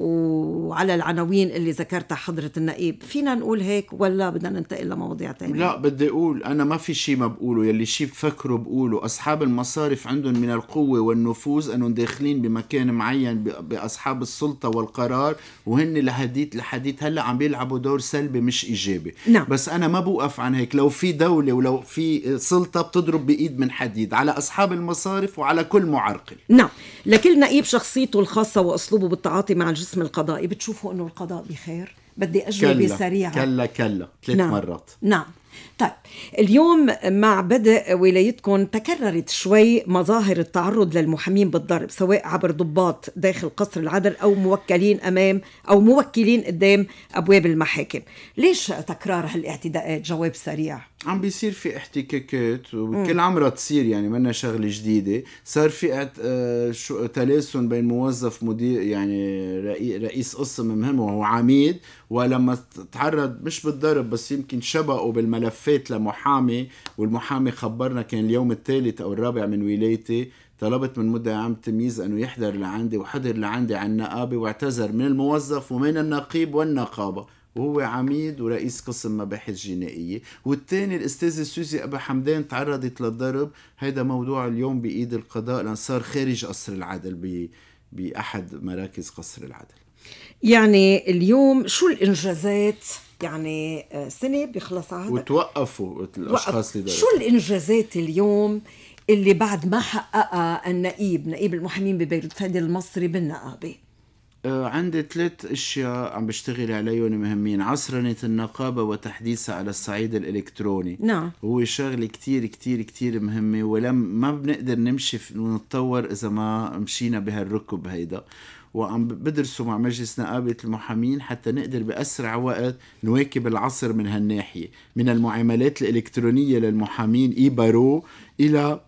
وعلى العناوين اللي ذكرتها حضرة النقيب فينا نقول هيك ولا بدنا ننتقل لمواضيع تانية لا بدي أقول أنا ما في شيء ما بقوله يلي شيء بفكره بقوله أصحاب المصارف عندهم من القوة والنفوذ أنهم داخلين بمكان معين بأصحاب السلطة والقرار وهن لحديث لحديث هلأ عم بيلعبوا دور سلبي مش إيجابي نعم. بس أنا ما بوقف عن هيك لو في دولة ولو في سلطة بتضرب بإيد من حديد على أصحاب المصارف وعلى كل معرقل نعم لكل نقيب شخصيته الخاصة وأسلوبه بالتعاطي مع الجسم القسم القضائي بتشوفوا انه القضاء بخير بدي اجوبه سريعه كلا كلا ثلاث نعم. مرات نعم طيب اليوم مع بدء ولايتكم تكررت شوي مظاهر التعرض للمحامين بالضرب سواء عبر ضباط داخل قصر العدل او موكلين امام او موكلين قدام ابواب المحاكم ليش تكرار هالاعتداءات جواب سريع عم بيصير في احتكاكات وكل عمرها تصير يعني منا شغله جديده صار في آه، تلاسن بين موظف مدير يعني رئيس قسم مهم وهو عميد ولما تعرض مش بالضرب بس يمكن شبقوا بالملفات لمحامي والمحامي خبرنا كان اليوم الثالث او الرابع من ولايتي طلبت من مدعي عام تمييز انه يحضر لعندي وحضر لعندي على النقابه واعتذر من الموظف ومن النقيب والنقابه وهو عميد ورئيس قسم مباحث جنائيه والثاني الاستاذه سوزي ابو حمدان تعرضت للضرب هيدا موضوع اليوم بايد القضاء لان صار خارج قصر العدل باحد مراكز قصر العدل يعني اليوم شو الانجازات يعني آه، سنه بيخلص عهد وتوقفوا الاشخاص اللي شو الانجازات اليوم اللي بعد ما حققها النقيب نقيب المحامين ببيروت فادي المصري بالنقابه آه، عندي ثلاث اشياء عم بشتغل عليهم مهمين عصرنة النقابة وتحديثها على الصعيد الالكتروني نعم هو شغله كتير كتير كتير مهمة ولم ما بنقدر نمشي ونتطور اذا ما مشينا بهالركب هيدا وعم بدرسوا مع مجلس نقابة المحامين حتى نقدر بأسرع وقت نواكب العصر من هالناحية من المعاملات الإلكترونية للمحامين إيبارو إلى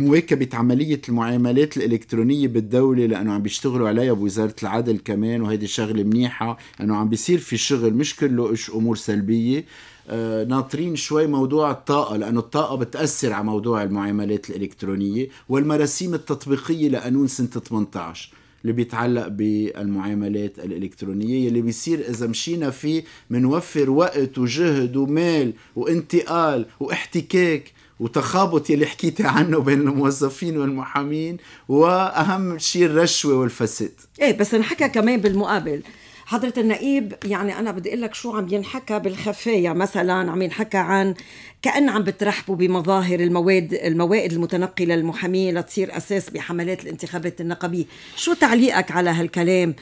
مواكبة عملية المعاملات الإلكترونية بالدولة لأنه عم بيشتغلوا عليها بوزارة العدل كمان وهيدي شغلة منيحة أنه عم بيصير في شغل مش كله إش أمور سلبية آه، ناطرين شوي موضوع الطاقة لأنه الطاقة بتأثر على موضوع المعاملات الإلكترونية والمراسيم التطبيقية لقانون سنة 18 اللي بيتعلق بالمعاملات الإلكترونية اللي بيصير إذا مشينا فيه منوفر وقت وجهد ومال وانتقال واحتكاك وتخابط يلي حكيتي عنه بين الموظفين والمحامين واهم شيء الرشوه والفساد ايه بس انحكى كمان بالمقابل حضرة النقيب يعني أنا بدي أقول لك شو عم ينحكى بالخفايا مثلا عم ينحكى عن كأن عم بترحبوا بمظاهر المواد الموائد المتنقلة للمحامين لتصير أساس بحملات الانتخابات النقبية شو تعليقك على هالكلام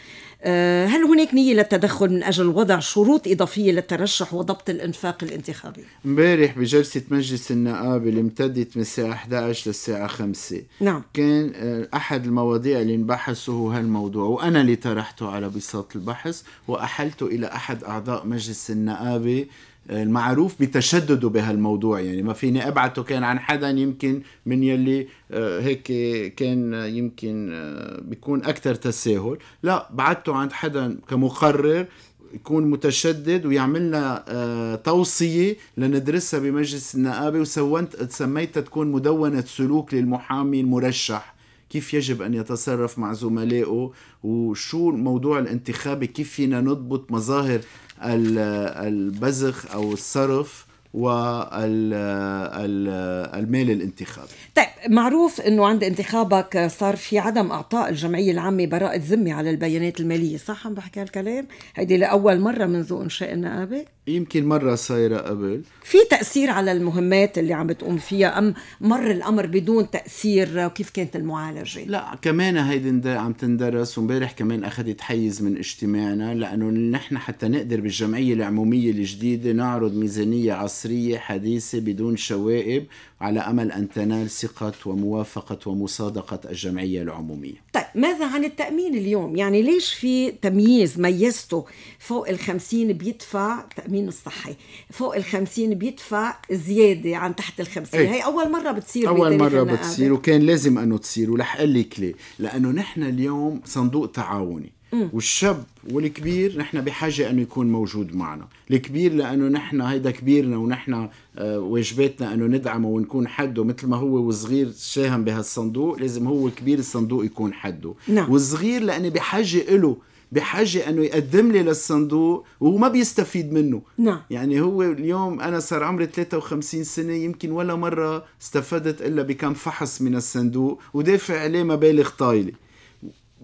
آه، هل هناك نية للتدخل من أجل وضع شروط إضافية للترشح وضبط الإنفاق الانتخابي؟ امبارح بجلسة مجلس النقابة اللي امتدت من الساعة 11 للساعة 5 نعم كان آه، أحد المواضيع اللي انبحثوا هو هالموضوع وأنا اللي طرحته على بساط البحث وأحلته إلى أحد أعضاء مجلس النقابة المعروف بتشدده بهالموضوع يعني ما فيني ابعته كان عن حدا يمكن من يلي آه، هيك كان يمكن آه، بيكون اكثر تساهل لا بعته عند حدا كمقرر يكون متشدد ويعمل لنا آه، توصية لندرسها بمجلس النقابة وسونت سميتها تكون مدونة سلوك للمحامي المرشح كيف يجب أن يتصرف مع زملائه وشو موضوع الانتخابي كيف فينا نضبط مظاهر البذخ او الصرف والمال الانتخابي طيب معروف انه عند انتخابك صار في عدم اعطاء الجمعيه العامه براءه ذمه على البيانات الماليه صح عم بحكي هالكلام هيدي لاول مره منذ انشاء النقابه يمكن مرة صايرة قبل في تأثير على المهمات اللي عم بتقوم فيها أم مر الأمر بدون تأثير وكيف كانت المعالجة؟ لا كمان هيدي عم تندرس ومبارح كمان أخذت حيز من اجتماعنا لأنه نحن حتى نقدر بالجمعية العمومية الجديدة نعرض ميزانية عصرية حديثة بدون شوائب على امل ان تنال ثقه وموافقه ومصادقه الجمعيه العموميه. طيب ماذا عن التامين اليوم؟ يعني ليش في تمييز ميزته فوق ال 50 بيدفع التامين الصحي، فوق ال 50 بيدفع زياده عن تحت ال 50 إيه. هي اول مره بتصير اول مره بتصير وكان لازم انه تصير ولح لك ليه؟ لانه نحن اليوم صندوق تعاوني والشاب والكبير نحن بحاجة أنه يكون موجود معنا الكبير لأنه نحن هيدا كبيرنا ونحن آه، واجباتنا أنه ندعمه ونكون حده مثل ما هو وصغير ساهم بهالصندوق لازم هو كبير الصندوق يكون حده نعم. والصغير لأنه بحاجة إله بحاجة أنه يقدم لي للصندوق وهو ما بيستفيد منه نعم. يعني هو اليوم أنا صار عمري 53 سنة يمكن ولا مرة استفدت إلا بكم فحص من الصندوق ودافع عليه مبالغ طايلة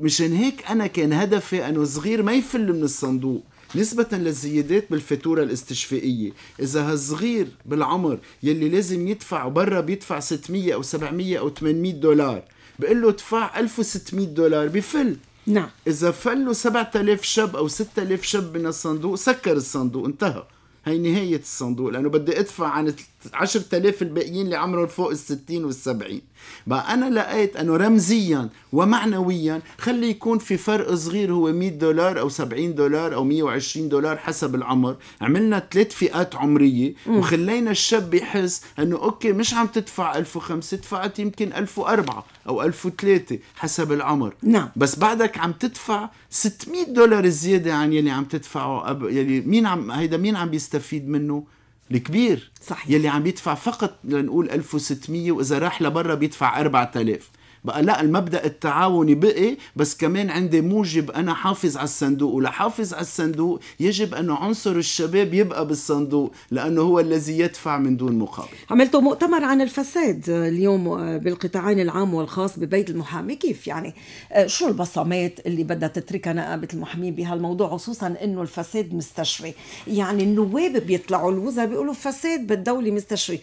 مشان هيك أنا كان هدفي أنه صغير ما يفل من الصندوق نسبة للزيادات بالفاتورة الاستشفائية إذا هالصغير بالعمر يلي لازم يدفع برا بيدفع 600 أو 700 أو 800 دولار بقول له ادفع 1600 دولار بفل نعم إذا فلوا 7000 شاب أو 6000 شاب من الصندوق سكر الصندوق انتهى هي نهاية الصندوق لأنه بدي أدفع عن 10000 الباقيين اللي عمرهم فوق ال 60 وال 70 بقى انا لقيت انه رمزيا ومعنويا خلي يكون في فرق صغير هو 100 دولار او 70 دولار او 120 دولار حسب العمر عملنا ثلاث فئات عمريه وخلينا الشاب يحس انه اوكي مش عم تدفع 1005 دفعت يمكن 1004 او 1003 حسب العمر نعم بس بعدك عم تدفع 600 دولار زياده عن يلي عم تدفعه أب... يلي مين عم هيدا مين عم بيستفيد منه الكبير صحيح يلي عم يدفع فقط لنقول 1600 واذا راح لبرا بيدفع 4000 بقى لا المبدا التعاوني بقي بس كمان عندي موجب انا حافظ على الصندوق ولحافظ على الصندوق يجب انه عنصر الشباب يبقى بالصندوق لانه هو الذي يدفع من دون مقابل عملتوا مؤتمر عن الفساد اليوم آه، بالقطاعين العام والخاص ببيت المحامي كيف يعني آه، شو البصمات اللي بدها تتركها نقابه المحامين بهالموضوع خصوصا انه الفساد مستشري يعني النواب بيطلعوا الوزراء بيقولوا فساد بالدوله مستشري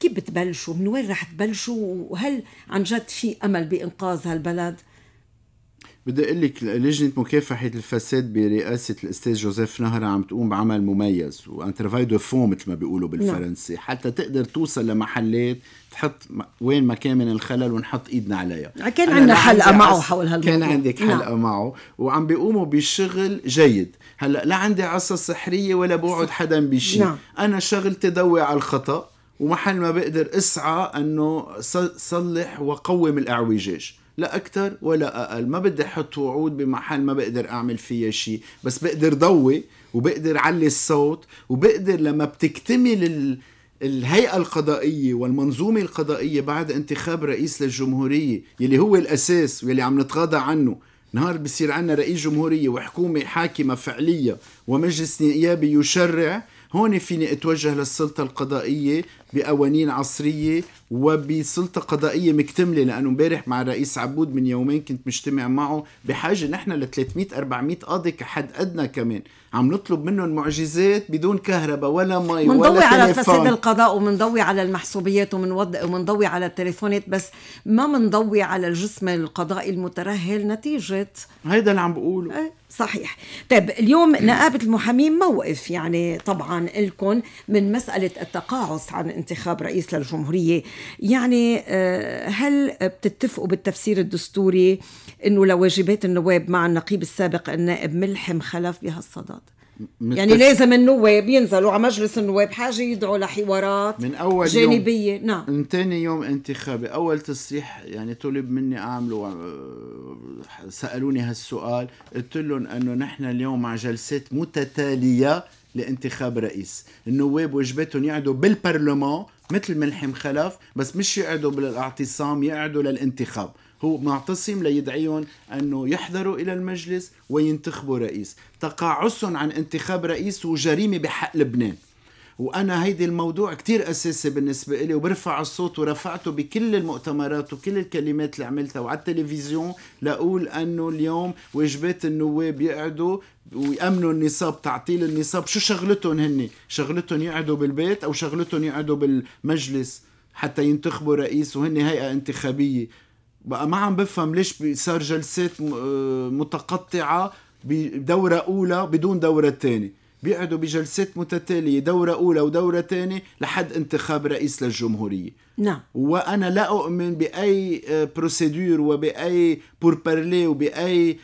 كيف بتبلشوا من وين رح تبلشوا وهل عن جد في امل بانقاذ هالبلد بدي اقول لك لجنه مكافحه الفساد برئاسه الاستاذ جوزيف نهرة عم تقوم بعمل مميز وانترفاي دو فون مثل ما بيقولوا نعم. بالفرنسي نعم. حتى تقدر توصل لمحلات تحط وين ما كان من الخلل ونحط ايدنا عليها آه، كان عندنا حلقه معه حول هالموضوع كان عندك نعم. حلقه نعم. معه وعم بيقوموا بشغل جيد هلا لا عندي عصا سحريه ولا بوعد حدا بشيء نعم. انا شغلتي ضوي على الخطا ومحل ما بقدر اسعى انه صلح وقوم الاعوجاج لا اكثر ولا اقل ما بدي احط وعود بمحل ما بقدر اعمل فيها شيء بس بقدر ضوي وبقدر علي الصوت وبقدر لما بتكتمل ال... الهيئة القضائية والمنظومة القضائية بعد انتخاب رئيس للجمهورية يلي هو الأساس واللي عم نتغاضى عنه نهار بصير عنا رئيس جمهورية وحكومة حاكمة فعلية ومجلس نيابي يشرع هون فيني اتوجه للسلطة القضائية بقوانين عصرية وبسلطة قضائية مكتملة لأنه امبارح مع الرئيس عبود من يومين كنت مجتمع معه بحاجة نحن ل 300 400 قاضي كحد أدنى كمان عم نطلب منهم معجزات بدون كهرباء ولا مي ولا منضوي على فساد القضاء ومنضوي على المحسوبيات ومنوض... ومنضوي على التليفونات بس ما منضوي على الجسم القضائي المترهل نتيجة هيدا اللي عم بقوله أه صحيح طيب اليوم نقابة المحامين موقف يعني طبعا لكم من مسألة التقاعس عن انتخاب رئيس للجمهورية يعني آه، هل بتتفقوا بالتفسير الدستوري أنه لواجبات النواب مع النقيب السابق النائب ملحم خلف بهالصدد؟ يعني متفق. يعني لازم النواب ينزلوا على مجلس النواب حاجه يدعوا لحوارات من اول جانبيه يوم نعم من ثاني يوم انتخابي اول تصريح يعني طلب مني اعمله آه، سالوني هالسؤال قلت لهم انه نحن اليوم مع جلسات متتاليه لانتخاب رئيس النواب واجبتهم يقعدوا بالبرلمان مثل ملحم خلف بس مش يقعدوا بالاعتصام يقعدوا للانتخاب هو معتصم ليدعيهم انه يحضروا الى المجلس وينتخبوا رئيس تقاعسهم عن انتخاب رئيس وجريمه بحق لبنان وانا هيدي الموضوع كتير اساسي بالنسبه لي وبرفع الصوت ورفعته بكل المؤتمرات وكل الكلمات اللي عملتها وعلى التلفزيون لاقول انه اليوم واجبات النواب يقعدوا ويأمنوا النصاب تعطيل النصاب شو شغلتهم هن شغلتهم يقعدوا بالبيت او شغلتهم يقعدوا بالمجلس حتى ينتخبوا رئيس وهن هيئه انتخابيه بقى ما عم بفهم ليش صار جلسات آه، متقطعه بدوره اولى بدون دوره ثانيه بيقعدوا بجلسات متتالية دورة أولى ودورة ثانية لحد انتخاب رئيس للجمهورية نعم وأنا لا أؤمن بأي بروسيدور آه، وبأي بور بارلي وباي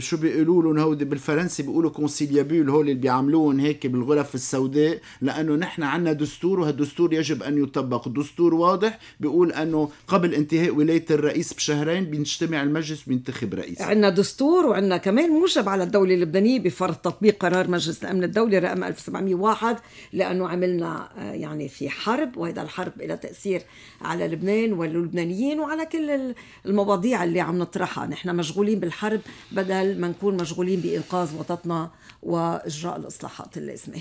شو بيقولوا لهم هودي بالفرنسي بيقولوا كونسيليابول هول اللي بيعملوهم هيك بالغرف السوداء لانه نحن عندنا دستور وهالدستور يجب ان يطبق، دستور واضح بيقول انه قبل انتهاء ولايه الرئيس بشهرين بيجتمع المجلس وبينتخب رئيس. عندنا دستور وعندنا كمان موجب على الدوله اللبنانيه بفرض تطبيق قرار مجلس الامن الدولي رقم 1701 لانه عملنا آه، يعني في حرب وهذا الحرب لها تاثير على لبنان واللبنانيين وعلى كل المواضيع اللي عم مطرحها نحن مشغولين بالحرب بدل ما نكون مشغولين بإنقاذ وطننا وإجراء الإصلاحات اللازمة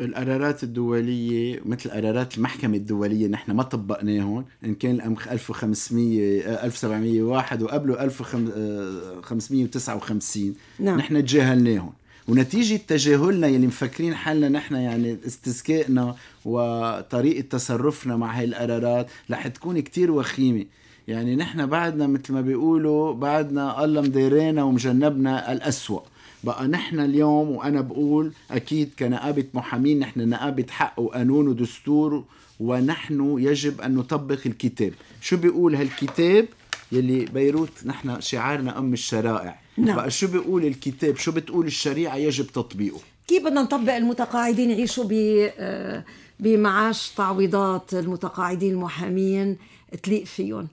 القرارات الدولية مثل قرارات المحكمة الدولية نحن ما طبقناهم إن كان 1500 1701 آه، وقبله 1559 آه، نعم. نحن تجاهلناهم ونتيجة تجاهلنا يلي مفكرين حالنا نحن يعني استذكائنا وطريقة تصرفنا مع هاي القرارات رح تكون كتير وخيمة يعني نحن بعدنا مثل ما بيقولوا بعدنا الله مديرينا ومجنبنا الأسوأ بقى نحن اليوم وأنا بقول أكيد كنقابة محامين نحن نقابة حق وقانون ودستور ونحن يجب أن نطبق الكتاب شو بيقول هالكتاب يلي بيروت نحن شعارنا أم الشرائع نعم. بقى شو بيقول الكتاب شو بتقول الشريعة يجب تطبيقه كيف بدنا نطبق المتقاعدين يعيشوا ب آه، بمعاش تعويضات المتقاعدين المحامين تليق فيهم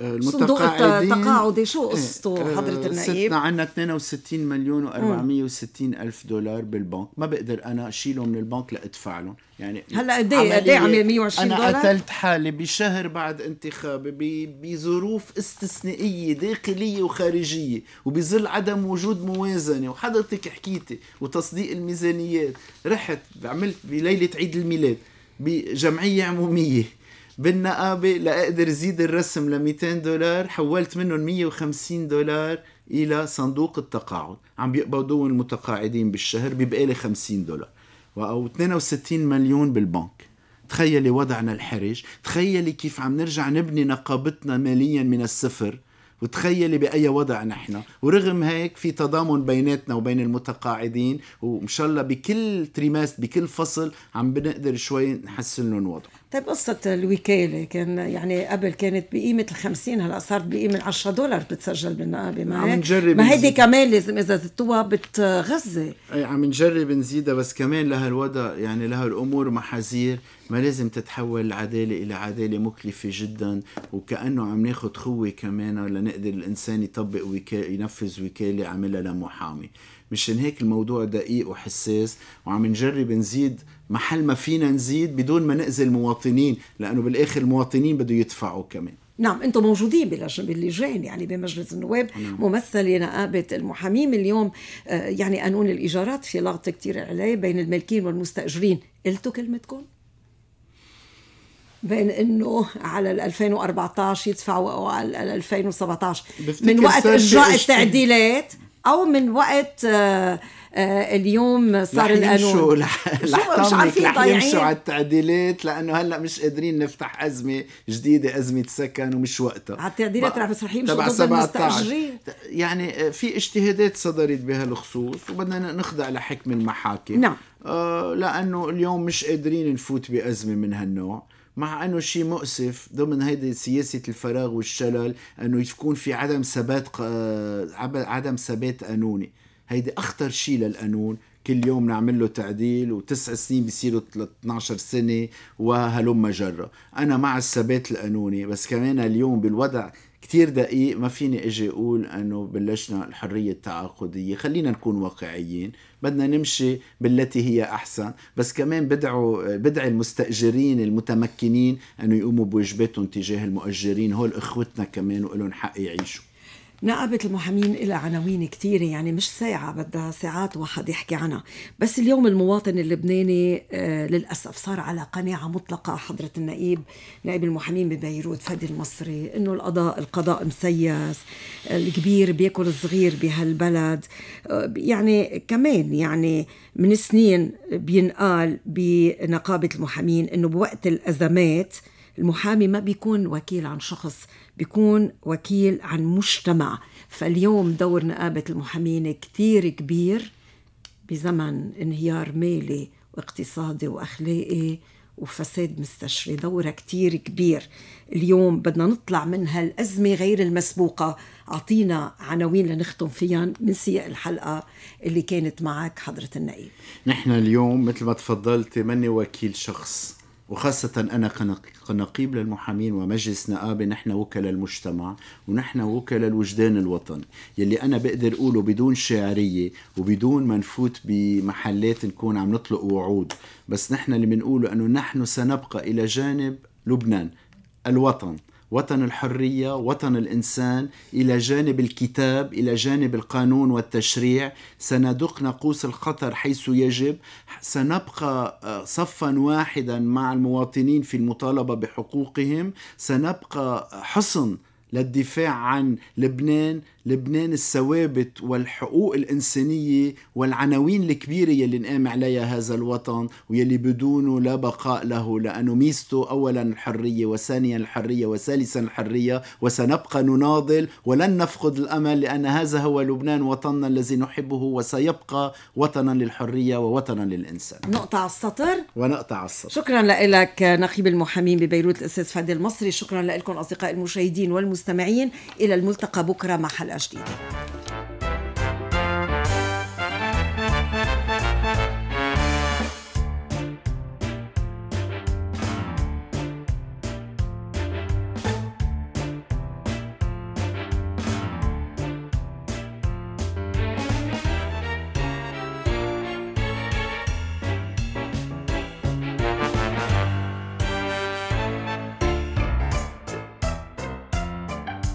المتقاعدين التقاعدي شو إيه، قصته آه، حضرة النائب؟ عندنا 62 مليون و460 ألف دولار بالبنك ما بقدر أنا شيلهم من البنك لأدفع لهم يعني هلا قد ايه قد ايه عمل 120 دولار؟ انا قتلت حالي بشهر بعد انتخابي بظروف استثنائيه داخليه وخارجيه وبظل عدم وجود موازنه وحضرتك حكيتي وتصديق الميزانيات رحت عملت بليله عيد الميلاد بجمعيه عموميه بالنقابة لأقدر زيد الرسم ل 200 دولار حولت منهم 150 دولار إلى صندوق التقاعد عم بيقبضون المتقاعدين بالشهر بيبقى لي 50 دولار أو 62 مليون بالبنك تخيلي وضعنا الحرج تخيلي كيف عم نرجع نبني نقابتنا ماليا من الصفر وتخيلي بأي وضع نحن ورغم هيك في تضامن بيناتنا وبين المتقاعدين وإن شاء الله بكل تريماست بكل فصل عم بنقدر شوي نحسن لهم وضعهم طيب قصة الوكالة كان يعني قبل كانت بقيمة الخمسين هلا صارت بقيمة 10 دولار بتسجل بالنقابة ما عم نجرب ما هيدي كمان لازم إذا زدتوها بتغذي أي عم نجرب نزيدها بس كمان لهالوضع يعني لهالأمور محاذير ما لازم تتحول العدالة إلى عدالة مكلفة جدا وكأنه عم ناخد خوة كمان لنقدر الإنسان يطبق وكالة ينفذ وكالة عملها لمحامي مشان هيك الموضوع دقيق وحساس وعم نجرب نزيد محل ما فينا نزيد بدون ما نأذي المواطنين لأنه بالآخر المواطنين بده يدفعوا كمان نعم انتم موجودين باللجان يعني بمجلس النواب نعم. ممثله نقابه المحامين اليوم آه، يعني قانون الايجارات في لغط كثير عليه بين المالكين والمستاجرين قلتوا كلمتكم بين انه على 2014 يدفعوا او على 2017 من وقت اجراء التعديلات او من وقت آه آه، اليوم صار القانون شو مش عارفين ضايعين على التعديلات لانه هلا مش قادرين نفتح ازمه جديده ازمه سكن ومش وقتها على التعديلات رح بس رح يمشوا ضد المستاجرين يعني آه، في اجتهادات صدرت بهالخصوص وبدنا نخضع لحكم المحاكم نعم آه لانه اليوم مش قادرين نفوت بازمه من هالنوع مع انه شيء مؤسف ضمن هيدي سياسه الفراغ والشلل انه يكون في عدم ثبات آه، عدم ثبات قانوني هيدي أخطر شيء للقانون كل يوم نعمل له تعديل وتسع سنين بيصيروا 12 سنة وهلم جرة أنا مع الثبات القانوني بس كمان اليوم بالوضع كتير دقيق ما فيني اجي اقول انه بلشنا الحريه التعاقديه خلينا نكون واقعيين بدنا نمشي بالتي هي احسن بس كمان بدعوا بدعي المستاجرين المتمكنين انه يقوموا بواجباتهم تجاه المؤجرين هول اخوتنا كمان ولهم حق يعيشوا نقابة المحامين إلى عناوين كثيرة يعني مش ساعة بدها ساعات واحد يحكي عنها بس اليوم المواطن اللبناني آه، للأسف صار على قناعة مطلقة حضرة النقيب نائب المحامين ببيروت فادي المصري إنه القضاء القضاء مسيس الكبير بياكل الصغير بهالبلد آه، يعني كمان يعني من سنين بينقال بنقابة المحامين إنه بوقت الأزمات المحامي ما بيكون وكيل عن شخص بيكون وكيل عن مجتمع فاليوم دور نقابة المحامين كتير كبير بزمن انهيار مالي واقتصادي وأخلاقي وفساد مستشري دورها كتير كبير اليوم بدنا نطلع من هالأزمة غير المسبوقة أعطينا عناوين لنختم فيها من سياق الحلقة اللي كانت معك حضرة النقيب نحن اليوم مثل ما تفضلتي مني وكيل شخص وخاصة أنا كنقيب للمحامين ومجلس نقابة نحن وكلاء المجتمع ونحن وكلاء الوجدان الوطني يلي أنا بقدر أقوله بدون شعرية وبدون ما نفوت بمحلات نكون عم نطلق وعود بس نحن اللي بنقوله أنه نحن سنبقى إلى جانب لبنان الوطن وطن الحرية وطن الإنسان إلى جانب الكتاب إلى جانب القانون والتشريع سندق ناقوس الخطر حيث يجب سنبقى آه، صفا واحدا مع المواطنين في المطالبة بحقوقهم سنبقى حصن للدفاع عن لبنان لبنان الثوابت والحقوق الإنسانية والعناوين الكبيرة يلي نقام عليها هذا الوطن ويلي بدونه لا بقاء له لأنه ميزته أولا الحرية وثانيا الحرية وثالثا الحرية وسنبقى نناضل ولن نفقد الأمل لأن هذا هو لبنان وطننا الذي نحبه وسيبقى وطنا للحرية ووطنا للإنسان نقطع السطر ونقطع السطر شكرا لك نقيب المحامين ببيروت الأستاذ فادي المصري شكرا لكم أصدقائي المشاهدين والمسلمين المستمعين إلى الملتقى بكرة مع حلقة جديدة